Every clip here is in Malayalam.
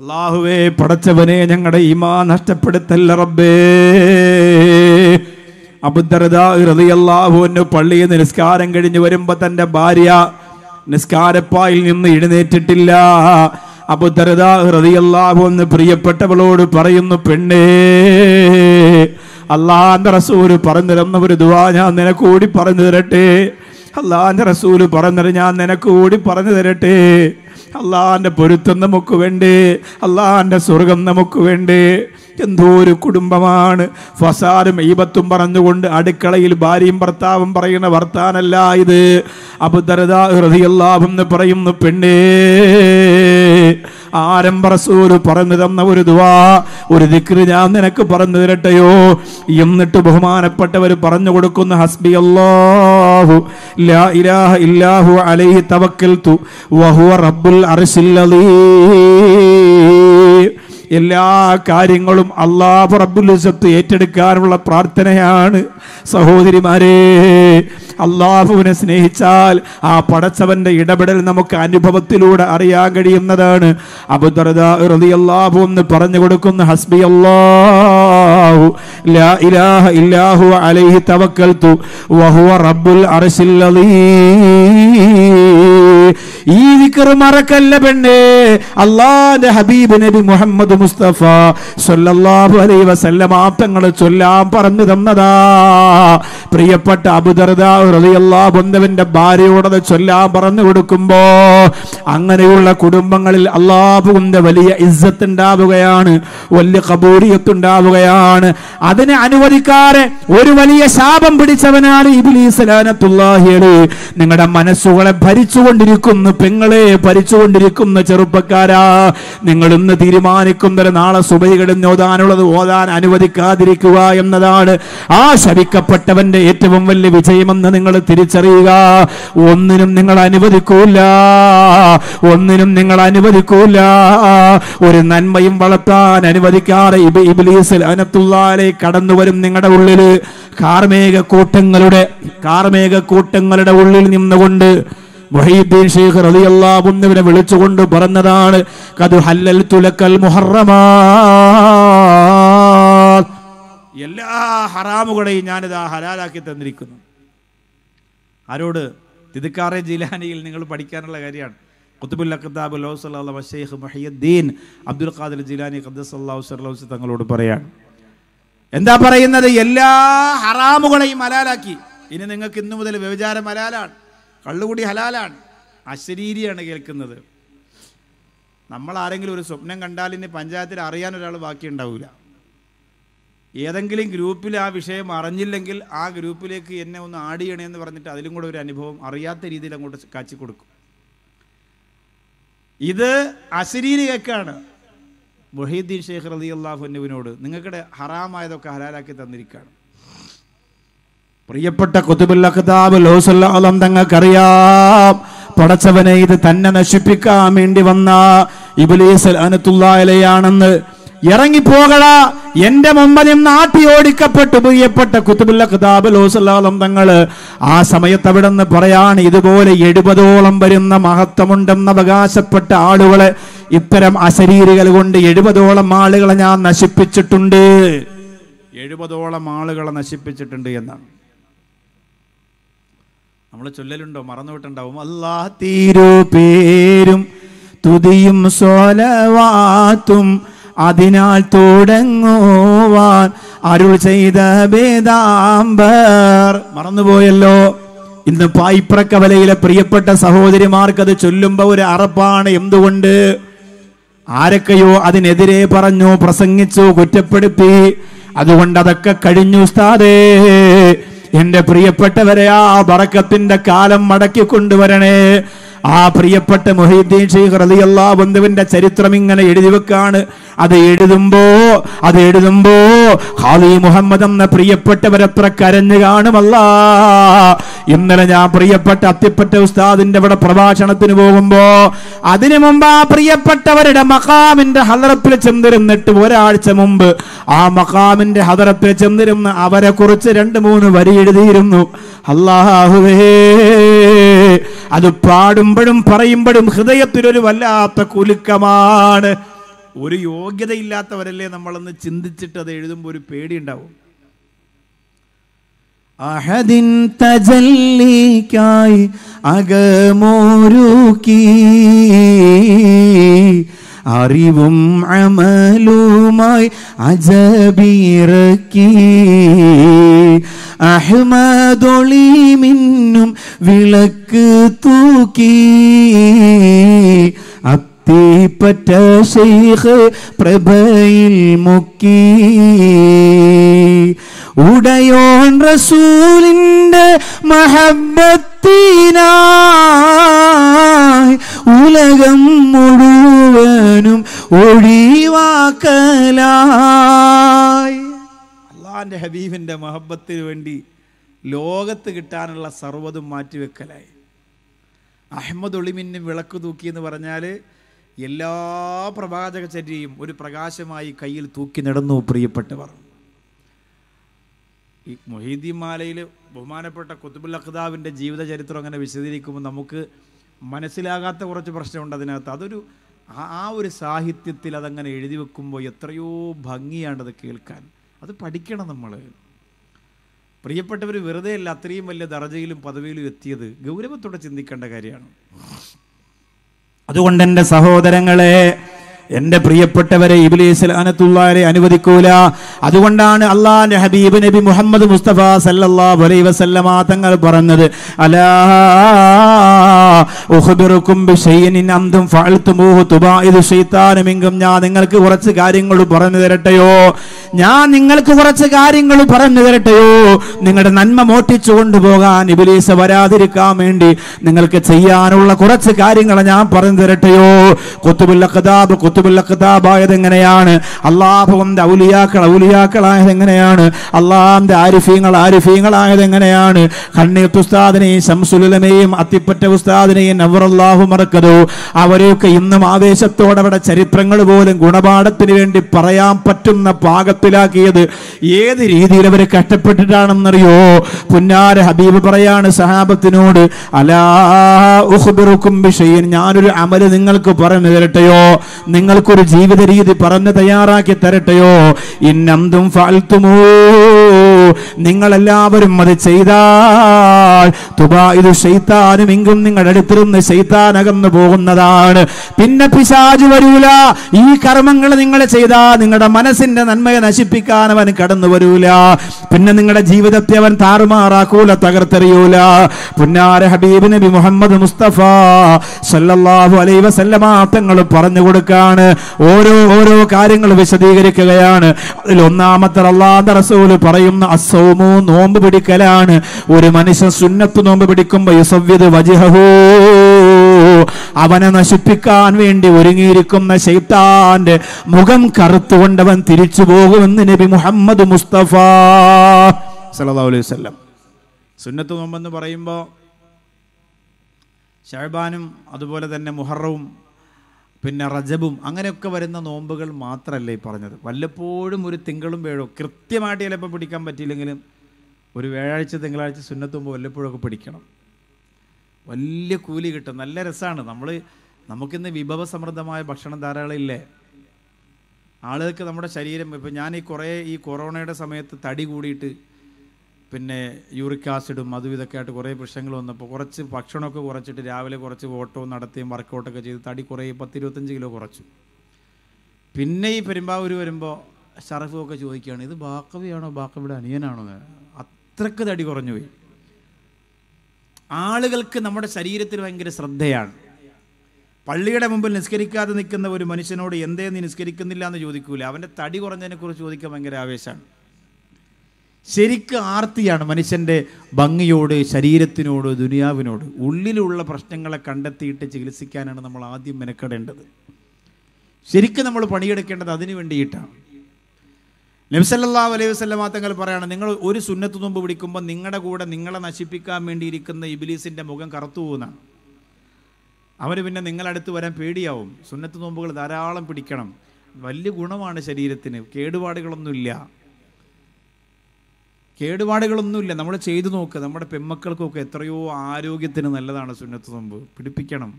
അള്ളാഹുവേ പടച്ചവനെ ഞങ്ങളുടെ ഇമാ നഷ്ടപ്പെടുത്തല്ല റബ്ബേ അബുദ്ധരതാഹുവിന് പള്ളിയിൽ നിസ്കാരം കഴിഞ്ഞ് വരുമ്പോൾ തന്റെ ഭാര്യ നിസ്കാരപ്പായിൽ നിന്ന് എഴുന്നേറ്റിട്ടില്ല അബുദ്ദർദാഹുറിയല്ലാഹുന്ന് പ്രിയപ്പെട്ടവളോട് പറയുന്നു പെണ്ണേ അള്ളാന്റെ റസൂര് പറഞ്ഞു തരുന്ന ഒരു ദുവാ ഞാൻ നിനക്കൂടി പറഞ്ഞു തരട്ടെ അള്ളാന്റെ റസൂല് പറഞ്ഞത് ഞാൻ നിനക്ക് കൂടി പറഞ്ഞു തരട്ടെ അള്ളാന്റെ പൊരുത്തം നമുക്ക് വേണ്ടേ അള്ളാന്റെ സ്വർഗം നമുക്ക് വേണ്ടേ എന്തോ ഒരു കുടുംബമാണ് ഫസാലും ഈബത്തും പറഞ്ഞുകൊണ്ട് അടുക്കളയിൽ ഭാര്യയും ഭർത്താവും പറയുന്ന വർത്താനല്ല ഇത് അബുദരദാ ഹൃദയല്ലാഭം എന്ന് പറയുന്നു പെണ്ണേ ആരംഭ റസൂല് പറഞ്ഞു തന്ന ഒരു ദുവാ ഒരു ദിക്രി ഞാൻ നിനക്ക് പറഞ്ഞു തരട്ടെയോ എന്നിട്ട് ബഹുമാനപ്പെട്ടവർ പറഞ്ഞു കൊടുക്കുന്ന ഹസ്ബി അല്ലാഹു ലാ ഇലാഹ ഇല്ലാഹു അലൈഹി തവക്കൽതു വഹുവ റബ്ബുൽ അർശിൽ എല്ലാ കാര്യങ്ങളും അള്ളാഹു റബ്ബുൽ ഏറ്റെടുക്കാനുള്ള പ്രാർത്ഥനയാണ് സഹോദരിമാരെ അള്ളാഹുവിനെ സ്നേഹിച്ചാൽ ആ പടച്ചവന്റെ ഇടപെടൽ നമുക്ക് അനുഭവത്തിലൂടെ അറിയാൻ കഴിയുന്നതാണ് അബുദർദാഹു എന്ന് പറഞ്ഞു കൊടുക്കുന്ന ഹസ്ബി അള്ളാഹു ലാ ഇലാഹ ഇല്ലാഹു അലൈഹി വഹുവ റബ്ബുൽ അർശില്ലീ ഈ വിക്കർ മറക്കല്ല പെണ്ണേ അള്ളാന്റെ ഹബീബ് നബി മുഹമ്മദ് മുസ്തഫ സല്ലല്ലാഹു അലൈഹി വസല്ലം ആപ്തങ്ങൾ ചൊല്ലാൻ പറഞ്ഞു തന്നതാ പ്രിയപ്പെട്ട അബുദർദാഹുന്റെ ഭാര്യയോടത് ചൊല്ലാൻ പറഞ്ഞു കൊടുക്കുമ്പോ അങ്ങനെയുള്ള കുടുംബങ്ങളിൽ അള്ളാഹുവിന്റെ വലിയ ഇസ്സത്ത് ഉണ്ടാവുകയാണ് വലിയ കബൂരിയത്ത് ഉണ്ടാവുകയാണ് അതിനെ അനുവദിക്കാതെ ഒരു വലിയ ശാപം പിടിച്ചവനാണ് ഇബിലീസ് നിങ്ങളുടെ മനസ്സുകളെ ഭരിച്ചുകൊണ്ടിരിക്കുന്നു പെങ്ങളെ ഭരിച്ചുകൊണ്ടിരിക്കുന്ന ചെറുപ്പക്കാരാ നിങ്ങൾ ഇന്ന് തീരുമാനിക്കുന്നവരെ നാളെ സുബൈകടന്ന് ഓതാനുള്ളത് ഓതാൻ അനുവദിക്കാതിരിക്കുക എന്നതാണ് ആ ശവിക്കപ്പെട്ടവന്റെ ഏറ്റവും വലിയ വിജയമെന്ന് നിങ്ങൾ തിരിച്ചറിയുക ഒന്നിനും നിങ്ങൾ അനുവദിക്കൂല ഒന്നിനും നിങ്ങൾ അനുവദിക്കൂല ഒരു നന്മയും വളർത്താൻ അനുവദിക്കാതെ ഇബിലീസിൽ അനത്തുള്ളാലെ കടന്നു വരും നിങ്ങളുടെ ഉള്ളില് കാർമേക കൂട്ടങ്ങളുടെ കാർമേക കൂട്ടങ്ങളുടെ ഉള്ളിൽ നിന്നുകൊണ്ട് മൊഹീദ്ദീൻ ഷെയ്ഖ് റളിയല്ലാഹുവിനെ വിളിച്ചുകൊണ്ട് പറഞ്ഞതാണ് കതു ഹല്ലൽ തുലക്കൽ മുഹറമാ എല്ലാ ഹറാമുകളെയും ഞാനിതാ ഹലാലാക്കി തന്നിരിക്കുന്നു ആരോട് തിതുക്കാറെ ജിലാനിയിൽ നിങ്ങൾ പഠിക്കാനുള്ള കാര്യമാണ് കുത്തുബുൽ അഖ്താബ് ലോസല്ലാ ഷെയ്ഖ് മുഹിയുദ്ദീൻ അബ്ദുൽ ഖാദിർ ജിലാനി ഖദ്ദസല്ലാഹു അള്ളാഹു തങ്ങളോട് പറയാണ് എന്താ പറയുന്നത് എല്ലാ ഹറാമുകളെയും മലാലാക്കി ഇനി നിങ്ങൾക്ക് ഇന്നു മുതൽ വ്യവചാരം മലാലാണ് കള്ളുകൂടി ഹലാലാണ് അശരീരിയാണ് കേൾക്കുന്നത് നമ്മൾ ആരെങ്കിലും ഒരു സ്വപ്നം കണ്ടാൽ ഇനി പഞ്ചായത്തിൽ അറിയാൻ ഒരാൾ ബാക്കി ഉണ്ടാവില്ല ഏതെങ്കിലും ഗ്രൂപ്പിൽ ആ വിഷയം അറിഞ്ഞില്ലെങ്കിൽ ആ ഗ്രൂപ്പിലേക്ക് എന്നെ ഒന്ന് ആഡ് ചെയ്യണമെന്ന് പറഞ്ഞിട്ട് അതിലും കൂടെ ഒരു അനുഭവം അറിയാത്ത രീതിയിൽ അങ്ങോട്ട് കാച്ചി കൊടുക്കും ഇത് അശരീരികക്കാണ് മൊഹീദ്ദീൻ ഷെയ്ഖ് റതി അള്ളാഹുനുവിനോട് നിങ്ങൾക്കിടെ ഹറാമായതൊക്കെ ഹലാലാക്കി തന്നിരിക്കുകയാണ് പ്രിയപ്പെട്ട കുതുബുല്ല ഖിതാബ് ലോസുല്ലാം തങ്ങൾക്കറിയാം പടച്ചവനെ ഇത് തന്നെ നശിപ്പിക്കാൻ വേണ്ടി വന്ന ഇബുലീസ് അനുത്തുള്ളയാണെന്ന് ഇറങ്ങിപ്പോകടാ എന്റെ മുമ്പിൽ നാട്ടി ഓടിക്കപ്പെട്ടു പ്രിയപ്പെട്ട കുത്തുബുല്ല കിതാബ് ലോസല്ലാലം തങ്ങള് ആ സമയത്ത് അവിടെ നിന്ന് പറയാണ് ഇതുപോലെ എഴുപതോളം വരുന്ന മഹത്വമുണ്ടെന്ന് അവകാശപ്പെട്ട ആളുകളെ ഇത്തരം അശരീരികൾ കൊണ്ട് എഴുപതോളം ആളുകളെ ഞാൻ നശിപ്പിച്ചിട്ടുണ്ട് എഴുപതോളം ആളുകളെ നശിപ്പിച്ചിട്ടുണ്ട് എന്നാണ് നമ്മൾ ചൊല്ലലുണ്ടോ മറന്നുവിട്ടുണ്ടാവും അല്ലാ തീരു പേരും തുതിയും സോലവാത്തും അതിനാൽ തുടങ്ങുവാൻ അരുൾ ചെയ്ത വേദാംബർ മറന്നുപോയല്ലോ ഇന്ന് പായ്പ്രക്കവലയിലെ പ്രിയപ്പെട്ട സഹോദരിമാർക്കത് ചൊല്ലുമ്പോ ഒരു അറപ്പാണ് എന്തുകൊണ്ട് ആരൊക്കെയോ അതിനെതിരെ പറഞ്ഞു പ്രസംഗിച്ചു കുറ്റപ്പെടുത്തി അതുകൊണ്ട് അതൊക്കെ കഴിഞ്ഞു ഉസ്താദേ എന്റെ പ്രിയപ്പെട്ടവരെ ആ ബറക്കത്തിന്റെ കാലം മടക്കി കൊണ്ടുവരണേ ആ പ്രിയപ്പെട്ട മൊഹീദ്ദീൻ ഷെയ്ഖ് റലിയല്ലാ ബന്ധുവിന്റെ ചരിത്രം ഇങ്ങനെ എഴുതി വെക്കാണ് അത് എഴുതുമ്പോ അത് എഴുതുമ്പോ ഹാലി മുഹമ്മദ് എന്ന പ്രിയപ്പെട്ടവരത്ര കരഞ്ഞു കാണുമല്ല ഇന്നലെ ഞാൻ പ്രിയപ്പെട്ട അത്തിപ്പറ്റ ഉസ്താദിന്റെ ഇവിടെ പ്രഭാഷണത്തിന് പോകുമ്പോ അതിനു മുമ്പ് ആ പ്രിയപ്പെട്ടവരുടെ മഖാമിന്റെ ഹദറപ്പിൽ ചെന്നിരുന്നിട്ട് ഒരാഴ്ച മുമ്പ് ആ മഖാമിന്റെ ഹദറപ്പിൽ ചെന്നിരുന്ന് അവരെ കുറിച്ച് രണ്ട് മൂന്ന് വരി എഴുതിയിരുന്നു അല്ലാഹുവേ അത് പാടുമ്പോഴും പറയുമ്പോഴും ഹൃദയത്തിനൊരു വല്ലാത്ത കുലുക്കമാണ് ഒരു യോഗ്യതയില്ലാത്തവരല്ലേ നമ്മളെന്ന് ചിന്തിച്ചിട്ട് അത് എഴുതുമ്പോൾ ഒരു പേടി ഉണ്ടാവും അഹദിൻ തജല്ലിക്കായി അകമോരൂക്കി അറിവും അമലുമായി അജബീറക്കീ അഹ്മദൊളി മിന്നും വിളക്ക് തൂക്കി അത്തിപ്പറ്റ ശൈഖ് പ്രഭയിൽ മുക്കി ഉടയോൻ റസൂലിൻ്റെ മഹബത്തിനായി ഉലകം മുഴുവനും ഒഴിവാക്കലായി അള്ളാൻ്റെ ഹബീബിൻ്റെ മഹബത്തിന് വേണ്ടി ലോകത്ത് കിട്ടാനുള്ള സർവ്വതും മാറ്റിവെക്കലായി അഹമ്മദ് ഒളിമിന്നും വിളക്ക് തൂക്കി എന്ന് പറഞ്ഞാൽ എല്ലാ ചര്യയും ഒരു പ്രകാശമായി കയ്യിൽ തൂക്കി നടന്നു പ്രിയപ്പെട്ടവർ ഈ മൊഹീദ്ദീൻ മാലയിൽ ബഹുമാനപ്പെട്ട കുത്തുബുൽ അഖ്താവിൻ്റെ ജീവിതചരിത്രം അങ്ങനെ വിശദീകരിക്കുമ്പോൾ നമുക്ക് മനസ്സിലാകാത്ത കുറച്ച് പ്രശ്നമുണ്ട് അതിനകത്ത് അതൊരു ആ ഒരു സാഹിത്യത്തിൽ അതങ്ങനെ എഴുതി വെക്കുമ്പോൾ എത്രയോ ഭംഗിയാണത് കേൾക്കാൻ അത് പഠിക്കണം നമ്മൾ പ്രിയപ്പെട്ടവർ വെറുതെ അല്ല അത്രയും വലിയ ദർജയിലും പദവിയിലും എത്തിയത് ഗൗരവത്തോടെ ചിന്തിക്കേണ്ട കാര്യമാണ് അതുകൊണ്ട് എൻ്റെ സഹോദരങ്ങളെ എന്റെ പ്രിയപ്പെട്ടവരെ ഇബിലീസ് അനുവദിക്കൂല അതുകൊണ്ടാണ് അള്ളാഹ് ഹബീബ് നബി മുഹമ്മദ് മുസ്തഫ സല്ലാ വലൈ വസല്ലമ തങ്ങൾ പറഞ്ഞത് അലാഹുബിറുക്കും ഞാൻ നിങ്ങൾക്ക് കുറച്ച് കാര്യങ്ങൾ പറഞ്ഞു തരട്ടെയോ ഞാൻ നിങ്ങൾക്ക് കുറച്ച് കാര്യങ്ങൾ പറഞ്ഞു തരട്ടെയോ നിങ്ങളുടെ നന്മ മോട്ടിച്ചു കൊണ്ടുപോകാൻ ഇബിലീസ് വരാതിരിക്കാൻ വേണ്ടി നിങ്ങൾക്ക് ചെയ്യാനുള്ള കുറച്ച് കാര്യങ്ങൾ ഞാൻ പറഞ്ഞു തരട്ടെയോ കൊത്തുബുല്ല കഥാബ് കൊത്തു കുത്തുബുൽ അഖ്താബായത് എങ്ങനെയാണ് അള്ളാഹുവിന്റെ ഔലിയാക്കൾ ഔലിയാക്കളായത് എങ്ങനെയാണ് അള്ളാഹിന്റെ ആരിഫീങ്ങൾ ആരിഫീങ്ങളായത് എങ്ങനെയാണ് കണ്ണീർത്ത് ഉസ്താദിനെയും ശംസുലമയും അത്തിപ്പറ്റ ഉസ്താദിനെയും നവറല്ലാഹു മറക്കതോ അവരെയൊക്കെ ഇന്നും ആവേശത്തോടെ അവരുടെ ചരിത്രങ്ങൾ പോലും ഗുണപാഠത്തിന് വേണ്ടി പറയാൻ പറ്റുന്ന പാകത്തിലാക്കിയത് ഏത് രീതിയിൽ അവർ കഷ്ടപ്പെട്ടിട്ടാണെന്നറിയോ പുന്നാര ഹബീബ് പറയാണ് സഹാബത്തിനോട് അലാ ഞാനൊരു അമല് നിങ്ങൾക്ക് പറഞ്ഞു തരട്ടെയോ നിങ്ങൾ നിങ്ങൾക്കൊരു ജീവിത രീതി പറഞ്ഞ് തയ്യാറാക്കി തരട്ടെയോ ഇന്നംതും നിങ്ങൾ എല്ലാവരും അത് ചെയ്താൽ തുബാ ഇത് ശൈത്താനും ഇങ്കും നിങ്ങളുടെ അടുത്തിരുന്ന് ശൈത്താൻ അകന്നു പോകുന്നതാണ് പിന്നെ പിശാജു വരൂല ഈ കർമ്മങ്ങൾ നിങ്ങൾ ചെയ്താൽ നിങ്ങളുടെ മനസ്സിന്റെ നന്മയെ നശിപ്പിക്കാൻ അവൻ കടന്നു വരൂല പിന്നെ നിങ്ങളുടെ ജീവിതത്തെ അവൻ താറുമാറാക്കൂല തകർത്തെറിയൂല പുന്നാര ഹബീബ് നബി മുഹമ്മദ് മുസ്തഫ സല്ലല്ലാഹു അലൈഹി വസല്ലമ തങ്ങൾ പറഞ്ഞു കൊടുക്കാൻ പറയുകയാണ് ഓരോ ഓരോ കാര്യങ്ങൾ വിശദീകരിക്കുകയാണ് അതിൽ ഒന്നാമത്തെ അള്ളാന്റെ റസൂല് പറയുന്ന അസൗമോ നോമ്പ് പിടിക്കലാണ് ഒരു മനുഷ്യൻ സുന്നത്ത് നോമ്പ് പിടിക്കുമ്പോൾ യുസവ്യത് വജിഹോ അവനെ നശിപ്പിക്കാൻ വേണ്ടി ഒരുങ്ങിയിരിക്കുന്ന ശൈത്താന്റെ മുഖം കറുത്തുകൊണ്ടവൻ തിരിച്ചു പോകുമെന്ന് നബി മുഹമ്മദ് മുസ്തഫ സല്ലാ അലൈഹി സുന്നത്ത് നോമ്പെന്ന് പറയുമ്പോൾ ഷഹബാനും അതുപോലെ തന്നെ മുഹറവും പിന്നെ റജബും അങ്ങനെയൊക്കെ വരുന്ന നോമ്പുകൾ മാത്രമല്ല ഈ പറഞ്ഞത് വല്ലപ്പോഴും ഒരു തിങ്കളും വേഴോ കൃത്യമായിട്ട് ചിലപ്പോൾ പിടിക്കാൻ പറ്റിയില്ലെങ്കിലും ഒരു വ്യാഴാഴ്ച തിങ്കളാഴ്ച വല്ലപ്പോഴും വല്ലപ്പോഴൊക്കെ പിടിക്കണം വലിയ കൂലി കിട്ടും നല്ല രസമാണ് നമ്മൾ നമുക്കിന്ന് വിഭവസമൃദ്ധമായ ഭക്ഷണം ധാരാളം ഇല്ലേ ആളുകൾക്ക് നമ്മുടെ ശരീരം ഇപ്പം ഞാൻ ഈ കുറേ ഈ കൊറോണയുടെ സമയത്ത് തടി കൂടിയിട്ട് പിന്നെ യൂറിക് ആസിഡും അതും ഇതൊക്കെ ആയിട്ട് കുറേ പ്രശ്നങ്ങൾ വന്നപ്പോൾ കുറച്ച് ഭക്ഷണമൊക്കെ കുറച്ചിട്ട് രാവിലെ കുറച്ച് ഓട്ടോ നടത്തിയും വർക്കൗട്ടൊക്കെ ചെയ്ത് തടി കുറേ പത്തിരുപത്തഞ്ച് കിലോ കുറച്ചു പിന്നെ ഈ പെരുമ്പാവൂർ വരുമ്പോൾ ഷറഫുമൊക്കെ ചോദിക്കുകയാണ് ഇത് ബാക്കവിയാണോ ബാക്കവിയുടെ അനിയനാണോ അത്രക്ക് തടി കുറഞ്ഞു പോയി ആളുകൾക്ക് നമ്മുടെ ശരീരത്തിൽ ഭയങ്കര ശ്രദ്ധയാണ് പള്ളിയുടെ മുമ്പിൽ നിസ്കരിക്കാതെ നിൽക്കുന്ന ഒരു മനുഷ്യനോട് എന്തേ നീ നിസ്കരിക്കുന്നില്ല എന്ന് ചോദിക്കൂല അവൻ്റെ തടി കുറഞ്ഞതിനെക്കുറിച്ച് ചോദിക്കാൻ ഭയങ്കര ആവേശമാണ് ശരിക്കും ആർത്തിയാണ് മനുഷ്യൻ്റെ ഭംഗിയോട് ശരീരത്തിനോട് ദുനിയാവിനോട് ഉള്ളിലുള്ള പ്രശ്നങ്ങളെ കണ്ടെത്തിയിട്ട് ചികിത്സിക്കാനാണ് നമ്മൾ ആദ്യം മെനക്കെടേണ്ടത് ശരിക്കും നമ്മൾ പണിയെടുക്കേണ്ടത് അതിനു വേണ്ടിയിട്ടാണ് നബ്സല്ലാ അലൈഹി വസ്ലമാ തങ്ങൾ പറയാണ് നിങ്ങൾ ഒരു സുന്നത്ത് നോമ്പ് പിടിക്കുമ്പോൾ നിങ്ങളുടെ കൂടെ നിങ്ങളെ നശിപ്പിക്കാൻ വേണ്ടിയിരിക്കുന്ന ഇബിലീസിൻ്റെ മുഖം കറുത്തു പോകുന്നതാണ് അവർ പിന്നെ നിങ്ങളടുത്ത് വരാൻ പേടിയാവും സുന്നത്ത് നോമ്പുകൾ ധാരാളം പിടിക്കണം വലിയ ഗുണമാണ് ശരീരത്തിന് കേടുപാടുകളൊന്നുമില്ല കേടുപാടുകളൊന്നുമില്ല നമ്മൾ ചെയ്തു നോക്കുക നമ്മുടെ പെമ്മക്കൾക്കൊക്കെ എത്രയോ ആരോഗ്യത്തിന് നല്ലതാണ് സുന്നത്ത് നോമ്പ് പിടിപ്പിക്കണം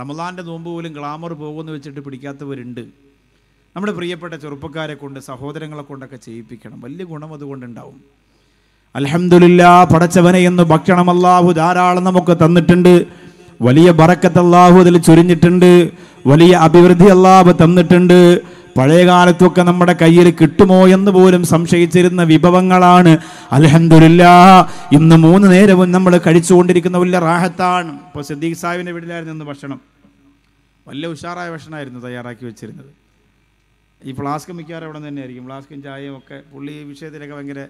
റമദാൻ്റെ നോമ്പ് പോലും ഗ്ലാമർ പോകുമെന്ന് വെച്ചിട്ട് പിടിക്കാത്തവരുണ്ട് നമ്മുടെ പ്രിയപ്പെട്ട ചെറുപ്പക്കാരെ കൊണ്ട് സഹോദരങ്ങളെ കൊണ്ടൊക്കെ ചെയ്യിപ്പിക്കണം വലിയ ഗുണം അതുകൊണ്ടുണ്ടാവും അലഹമില്ല പടച്ചവനെ എന്ന് ഭക്ഷണം അല്ലാഹു ധാരാളം നമുക്ക് തന്നിട്ടുണ്ട് വലിയ ബറക്കത്ത് അല്ലാഹു അതിൽ ചൊരിഞ്ഞിട്ടുണ്ട് വലിയ അഭിവൃദ്ധി അല്ലാഹു തന്നിട്ടുണ്ട് പഴയകാലത്തൊക്കെ നമ്മുടെ കയ്യിൽ കിട്ടുമോ എന്ന് പോലും സംശയിച്ചിരുന്ന വിഭവങ്ങളാണ് അലഹന്ദില്ല ഇന്ന് മൂന്ന് നേരവും നമ്മൾ കഴിച്ചുകൊണ്ടിരിക്കുന്ന വലിയ റാഹത്താണ് ഇപ്പോൾ സിദ്ദീഖ് സാഹിബിൻ്റെ വീട്ടിലായിരുന്നു ഇന്ന് ഭക്ഷണം വലിയ ഉഷാറായ ഭക്ഷണമായിരുന്നു തയ്യാറാക്കി വെച്ചിരുന്നത് ഈ ഫ്ലാസ്ക് മിക്കവാറും അവിടെ തന്നെയായിരിക്കും ഫ്ലാസ്കും ചായയും ഒക്കെ പുള്ളി ഈ വിഷയത്തിലൊക്കെ ഭയങ്കര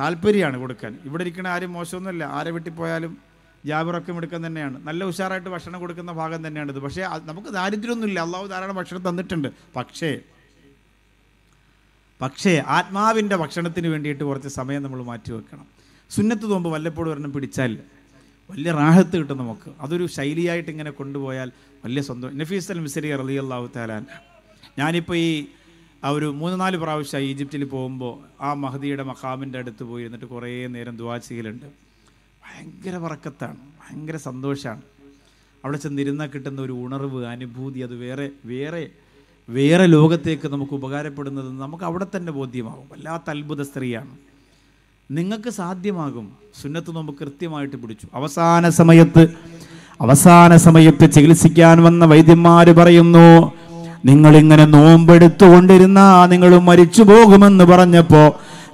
താല്പര്യമാണ് കൊടുക്കാൻ ഇവിടെ ഇരിക്കുന്ന ആരും മോശമൊന്നുമില്ല ആരെ വീട്ടിൽ പോയാലും ജാബിറക്കും എടുക്കാൻ തന്നെയാണ് നല്ല ഉഷാറായിട്ട് ഭക്ഷണം കൊടുക്കുന്ന ഭാഗം തന്നെയാണിത് പക്ഷേ നമുക്ക് ദാരിദ്ര്യമൊന്നുമില്ല അള്ളാഹു ധാരാളം ഭക്ഷണം തന്നിട്ടുണ്ട് പക്ഷേ പക്ഷേ ആത്മാവിൻ്റെ ഭക്ഷണത്തിന് വേണ്ടിയിട്ട് കുറച്ച് സമയം നമ്മൾ മാറ്റി വെക്കണം സുന്നത്ത് തോമ്പ് വല്ലപ്പോഴും ഒരെണ്ണം പിടിച്ചാൽ വലിയ റാഹത്ത് കിട്ടും നമുക്ക് അതൊരു ശൈലിയായിട്ട് ഇങ്ങനെ കൊണ്ടുപോയാൽ വലിയ സന്തോഷം നഫീസ് അൽ മിസരി അലി അള്ളാഹു താലാൻ ഞാനിപ്പോൾ ഈ ഒരു മൂന്ന് നാല് പ്രാവശ്യമായി ഈജിപ്തിൽ പോകുമ്പോൾ ആ മഹദിയുടെ മഖാമിൻ്റെ അടുത്ത് പോയി ഇരുന്നിട്ട് കുറേ നേരം ദുവാ ഭയങ്കര വറക്കത്താണ് ഭയങ്കര സന്തോഷമാണ് അവിടെ ചെന്നിരുന്നാൽ കിട്ടുന്ന ഒരു ഉണർവ് അനുഭൂതി അത് വേറെ വേറെ വേറെ ലോകത്തേക്ക് നമുക്ക് ഉപകാരപ്പെടുന്നത് നമുക്ക് അവിടെ തന്നെ ബോധ്യമാകും വല്ലാത്ത അത്ഭുത സ്ത്രീയാണ് നിങ്ങൾക്ക് സാധ്യമാകും സുന്നത്ത് നമുക്ക് കൃത്യമായിട്ട് പിടിച്ചു അവസാന സമയത്ത് അവസാന സമയത്ത് ചികിത്സിക്കാൻ വന്ന വൈദ്യന്മാർ പറയുന്നു നിങ്ങൾ ഇങ്ങനെ നോമ്പെടുത്തുകൊണ്ടിരുന്ന നിങ്ങൾ മരിച്ചു പോകുമെന്ന് പറഞ്ഞപ്പോൾ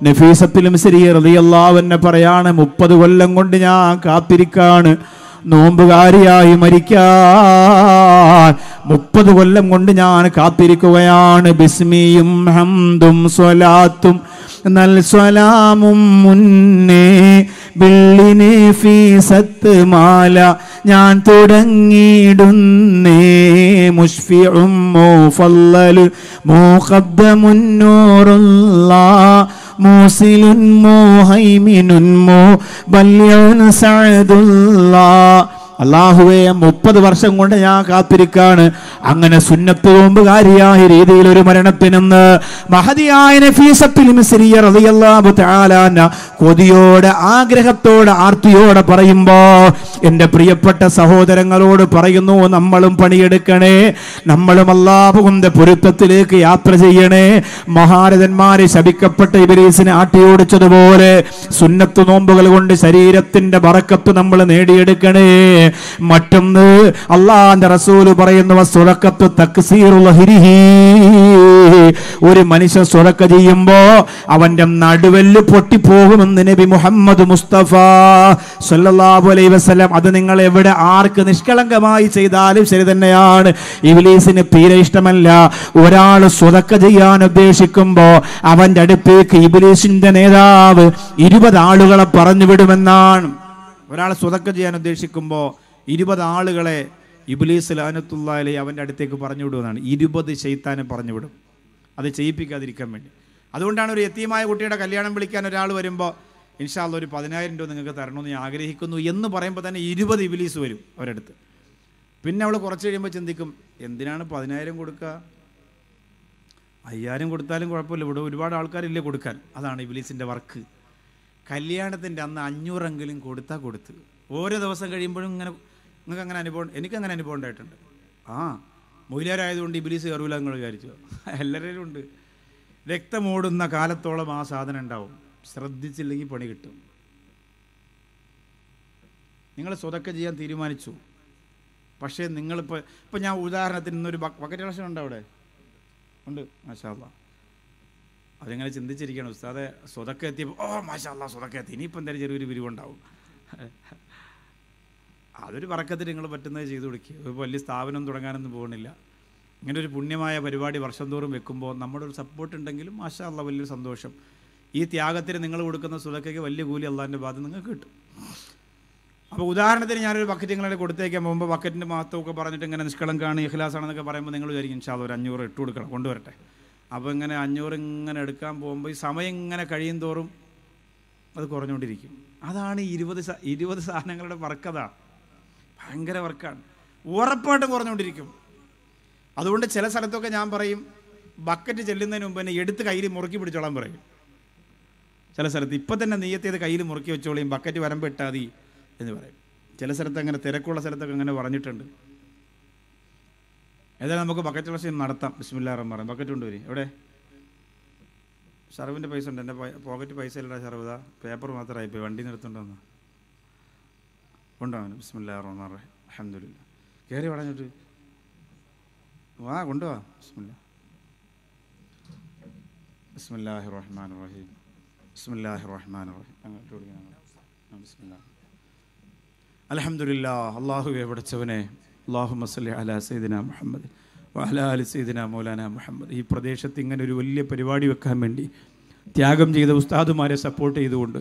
നഫീസത്തിലും ശരി റതിയല്ലാവെന്നെ പറയാണ് മുപ്പത് കൊല്ലം കൊണ്ട് ഞാൻ കാത്തിരിക്കാണ് നോമ്പുകാരിയായി മരിക്കാൻ മുപ്പത് കൊല്ലം കൊണ്ട് ഞാൻ കാത്തിരിക്കുകയാണ് ബിസ്മിയും ഹംദും സ്വലാത്തും നൽ സ്വലാമും മുന്നേ ബിള്ളിനെ ഫീസത്ത് മാല ഞാൻ തുടങ്ങിയിടുന്നേ മുഷ്ഫിഉം മോ ഫല്ലൽ മൂസിലുൻ മോഹൈമിനുൻ മോ ബല്യൗൻ സഅദുല്ലാ അള്ളാഹുവെ മുപ്പത് വർഷം കൊണ്ട് ഞാൻ കാത്തിരിക്കാണ് അങ്ങനെ സുന്നത്ത് കാര്യമായ രീതിയിൽ ഒരു മരണത്തിനെന്ന് മഹതിയായ കൊതിയോടെ ആഗ്രഹത്തോടെ ആർത്തിയോടെ പറയുമ്പോ എൻ്റെ പ്രിയപ്പെട്ട സഹോദരങ്ങളോട് പറയുന്നു നമ്മളും പണിയെടുക്കണേ നമ്മളും അല്ലാഹുവിൻ്റെ പൊരുത്തത്തിലേക്ക് യാത്ര ചെയ്യണേ മഹാരഥന്മാരെ ശപിക്കപ്പെട്ട ഇബരീസിനെ ആട്ടിയോടിച്ചതുപോലെ സുന്നത്ത് നോമ്പുകൾ കൊണ്ട് ശരീരത്തിന്റെ വറക്കത്ത് നമ്മൾ നേടിയെടുക്കണേ മറ്റൊന്ന് അള്ളാന്റെ റസൂല് പറയുന്നു സുറക്കത്ത് തക്സീറുള്ള ഹിരിഹി ഒരു മനുഷ്യൻ സുറക്ക ചെയ്യുമ്പോ അവന്റെ നടുവെല്ല് പൊട്ടിപ്പോകുമെന്ന് നബി മുഹമ്മദ് മുസ്തഫ സല്ലല്ലാഹു അലൈഹി വസല്ലം അത് നിങ്ങൾ എവിടെ ആർക്ക് നിഷ്കളങ്കമായി ചെയ്താലും ശരി തന്നെയാണ് ഇവലീസിന് തീരെ ഇഷ്ടമല്ല ഒരാൾ സ്വതക്ക ചെയ്യാൻ ഉദ്ദേശിക്കുമ്പോ അവന്റെ അടുത്തേക്ക് ഇബിലീസിന്റെ നേതാവ് ഇരുപത് ആളുകളെ പറഞ്ഞു വിടുമെന്നാണ് ഒരാൾ സ്വതക്ക ചെയ്യാൻ ഉദ്ദേശിക്കുമ്പോൾ ഇരുപത് ആളുകളെ ഇബുലീസ് ലാനത്തുള്ളാലെ അവൻ്റെ അടുത്തേക്ക് പറഞ്ഞു വിടുവെന്നാണ് ഇരുപത് ശൈത്താനെ പറഞ്ഞു വിടും അത് ചെയ്യിപ്പിക്കാതിരിക്കാൻ വേണ്ടി അതുകൊണ്ടാണ് ഒരു എത്തിയമായ കുട്ടിയുടെ കല്യാണം വിളിക്കാൻ ഒരാൾ വരുമ്പോൾ ഇൻഷാല്ല ഒരു പതിനായിരം രൂപ നിങ്ങൾക്ക് തരണമെന്ന് ഞാൻ ആഗ്രഹിക്കുന്നു എന്ന് പറയുമ്പോൾ തന്നെ ഇരുപത് ഇബിലീസ് വരും അവരടുത്ത് പിന്നെ അവൾ കുറച്ച് കഴിയുമ്പോൾ ചിന്തിക്കും എന്തിനാണ് പതിനായിരം കൊടുക്കുക അയ്യായിരം കൊടുത്താലും കുഴപ്പമില്ല ഇവിടെ ഒരുപാട് ആൾക്കാരില്ലേ കൊടുക്കാൻ അതാണ് ഇബിലീസിൻ്റെ വർക്ക് കല്യാണത്തിൻ്റെ അന്ന് അഞ്ഞൂറെങ്കിലും കൊടുത്താൽ കൊടുത്ത് ഓരോ ദിവസം കഴിയുമ്പോഴും ഇങ്ങനെ നിങ്ങൾക്ക് അങ്ങനെ അനുഭവം എനിക്കങ്ങനെ അനുഭവം ഉണ്ടായിട്ടുണ്ട് ആ മൊയിലാരായതുകൊണ്ട് ബിലീസ് കയറൂല നിങ്ങൾ വിചാരിച്ചു എല്ലാവരും ഉണ്ട് രക്തമോടുന്ന കാലത്തോളം ആ സാധനം ഉണ്ടാവും ശ്രദ്ധിച്ചില്ലെങ്കിൽ പണി കിട്ടും നിങ്ങൾ സ്വതൊക്കെ ചെയ്യാൻ തീരുമാനിച്ചു പക്ഷേ നിങ്ങളിപ്പോൾ ഇപ്പം ഞാൻ ഉദാഹരണത്തിന് ഇന്നൊരു ബക്കറ്റ് കളക്ഷൻ ഉണ്ടോ അവിടെ ഉണ്ട് മാഷാ അതിങ്ങനെ ചിന്തിച്ചിരിക്കണം ഉസ്താദെ സ്വതൊക്കെ എത്തിയപ്പോൾ ഓ മാഷാ സ്വതൊക്കെ എത്തി ഇനിയിപ്പോൾ എന്തായാലും ചെറിയൊരു പിരിവുണ്ടാവും അതൊരു പറക്കത്തിൽ നിങ്ങൾ പറ്റുന്നത് ചെയ്തു കൊടുക്കുക ഒരു വലിയ സ്ഥാപനം തുടങ്ങാനൊന്നും പോകണില്ല ഇങ്ങനെ ഒരു പുണ്യമായ പരിപാടി വർഷം തോറും വെക്കുമ്പോൾ നമ്മുടെ ഒരു സപ്പോർട്ട് ഉണ്ടെങ്കിലും മാഷാ വലിയൊരു സന്തോഷം ഈ ത്യാഗത്തിന് നിങ്ങൾ കൊടുക്കുന്ന സുതക്കയ്ക്ക് വലിയ കൂലി അള്ളാൻ്റെ ഭാഗത്ത് നിങ്ങൾക്ക് കിട്ടും അപ്പോൾ ഉദാഹരണത്തിന് ഞാനൊരു ബക്കറ്റ് നിങ്ങളുടെ കൊടുത്തേക്കാൻ പോകുമ്പോൾ ബക്കറ്റിൻ്റെ മഹത്വമൊക്കെ പറഞ്ഞിട്ട് ഇങ്ങനെ നിഷ്കളം കാണും ഇഖ്ലാസാണെന്നൊക്കെ പറയുമ്പോൾ നിങ്ങൾ വിചാരിക്കും ഇൻഷാ ഒരു അഞ്ഞൂറ് ഇട്ട് കൊടുക്കണം കൊണ്ടുവരട്ടെ അപ്പോൾ ഇങ്ങനെ അഞ്ഞൂറ് ഇങ്ങനെ എടുക്കാൻ പോകുമ്പോൾ ഈ സമയം ഇങ്ങനെ കഴിയും തോറും അത് കുറഞ്ഞുകൊണ്ടിരിക്കും അതാണ് ഇരുപത് ഇരുപത് സാധനങ്ങളുടെ വർക്കത ഭയങ്കര വർക്കാണ് ഉറപ്പായിട്ട് കുറഞ്ഞുകൊണ്ടിരിക്കും അതുകൊണ്ട് ചില സ്ഥലത്തൊക്കെ ഞാൻ പറയും ബക്കറ്റ് ചെല്ലുന്നതിന് മുമ്പ് തന്നെ എടുത്ത് കയ്യിൽ മുറുക്കി പിടിച്ചോളാൻ പറയും ചില സ്ഥലത്ത് ഇപ്പം തന്നെ നീയത്തേത് കയ്യിൽ മുറുക്കി വെച്ചോളിയും ബക്കറ്റ് വരമ്പെട്ടാതി എന്ന് പറയും ചില സ്ഥലത്ത് അങ്ങനെ തിരക്കുള്ള സ്ഥലത്തൊക്കെ അങ്ങനെ പറഞ്ഞിട്ടുണ്ട് ഏതായാലും നമുക്ക് ബക്കറ്റ് മത്സരം നടത്താം ബിസ്മില്ലാ റഹ്മാൻ റഹീം ബക്കറ്റ് കൊണ്ടുവരി എവിടെ ഷർവിൻ്റെ പൈസ ഉണ്ട് എൻ്റെ പോക്കറ്റ് പൈസ ഇല്ലടാ ഷർവിത പേപ്പർ മാത്രമായി പോയി വണ്ടി നിർത്തുണ്ടോ എന്ന് കൊണ്ടുപോകാൻ ബിസ്മില്ലാ റഹ്മാൻ റഹീം അഹമ്മദില്ല കയറി പറഞ്ഞിട്ട് വാ കൊണ്ടുപോവാ ബിസ്മില്ല ബിസ്മില്ലാഹി റഹ്മാൻ റഹീം ബിസ്മില്ലാഹി റഹ്മാൻ റഹീം അങ്ങോട്ട് കൊടുക്കണം ബിസ്മില്ലാ അലഹമുല്ല അള്ളാഹു എവിടെച്ചവനെ അള്ളാഹു മസ്ലി അല സൈദിന മുഹമ്മദ് വഹല അലി സൈദിന മൗലാന മുഹമ്മദ് ഈ പ്രദേശത്ത് ഇങ്ങനെ ഒരു വലിയ പരിപാടി വെക്കാൻ വേണ്ടി ത്യാഗം ചെയ്ത ഉസ്താദുമാരെ സപ്പോർട്ട് ചെയ്തുകൊണ്ട്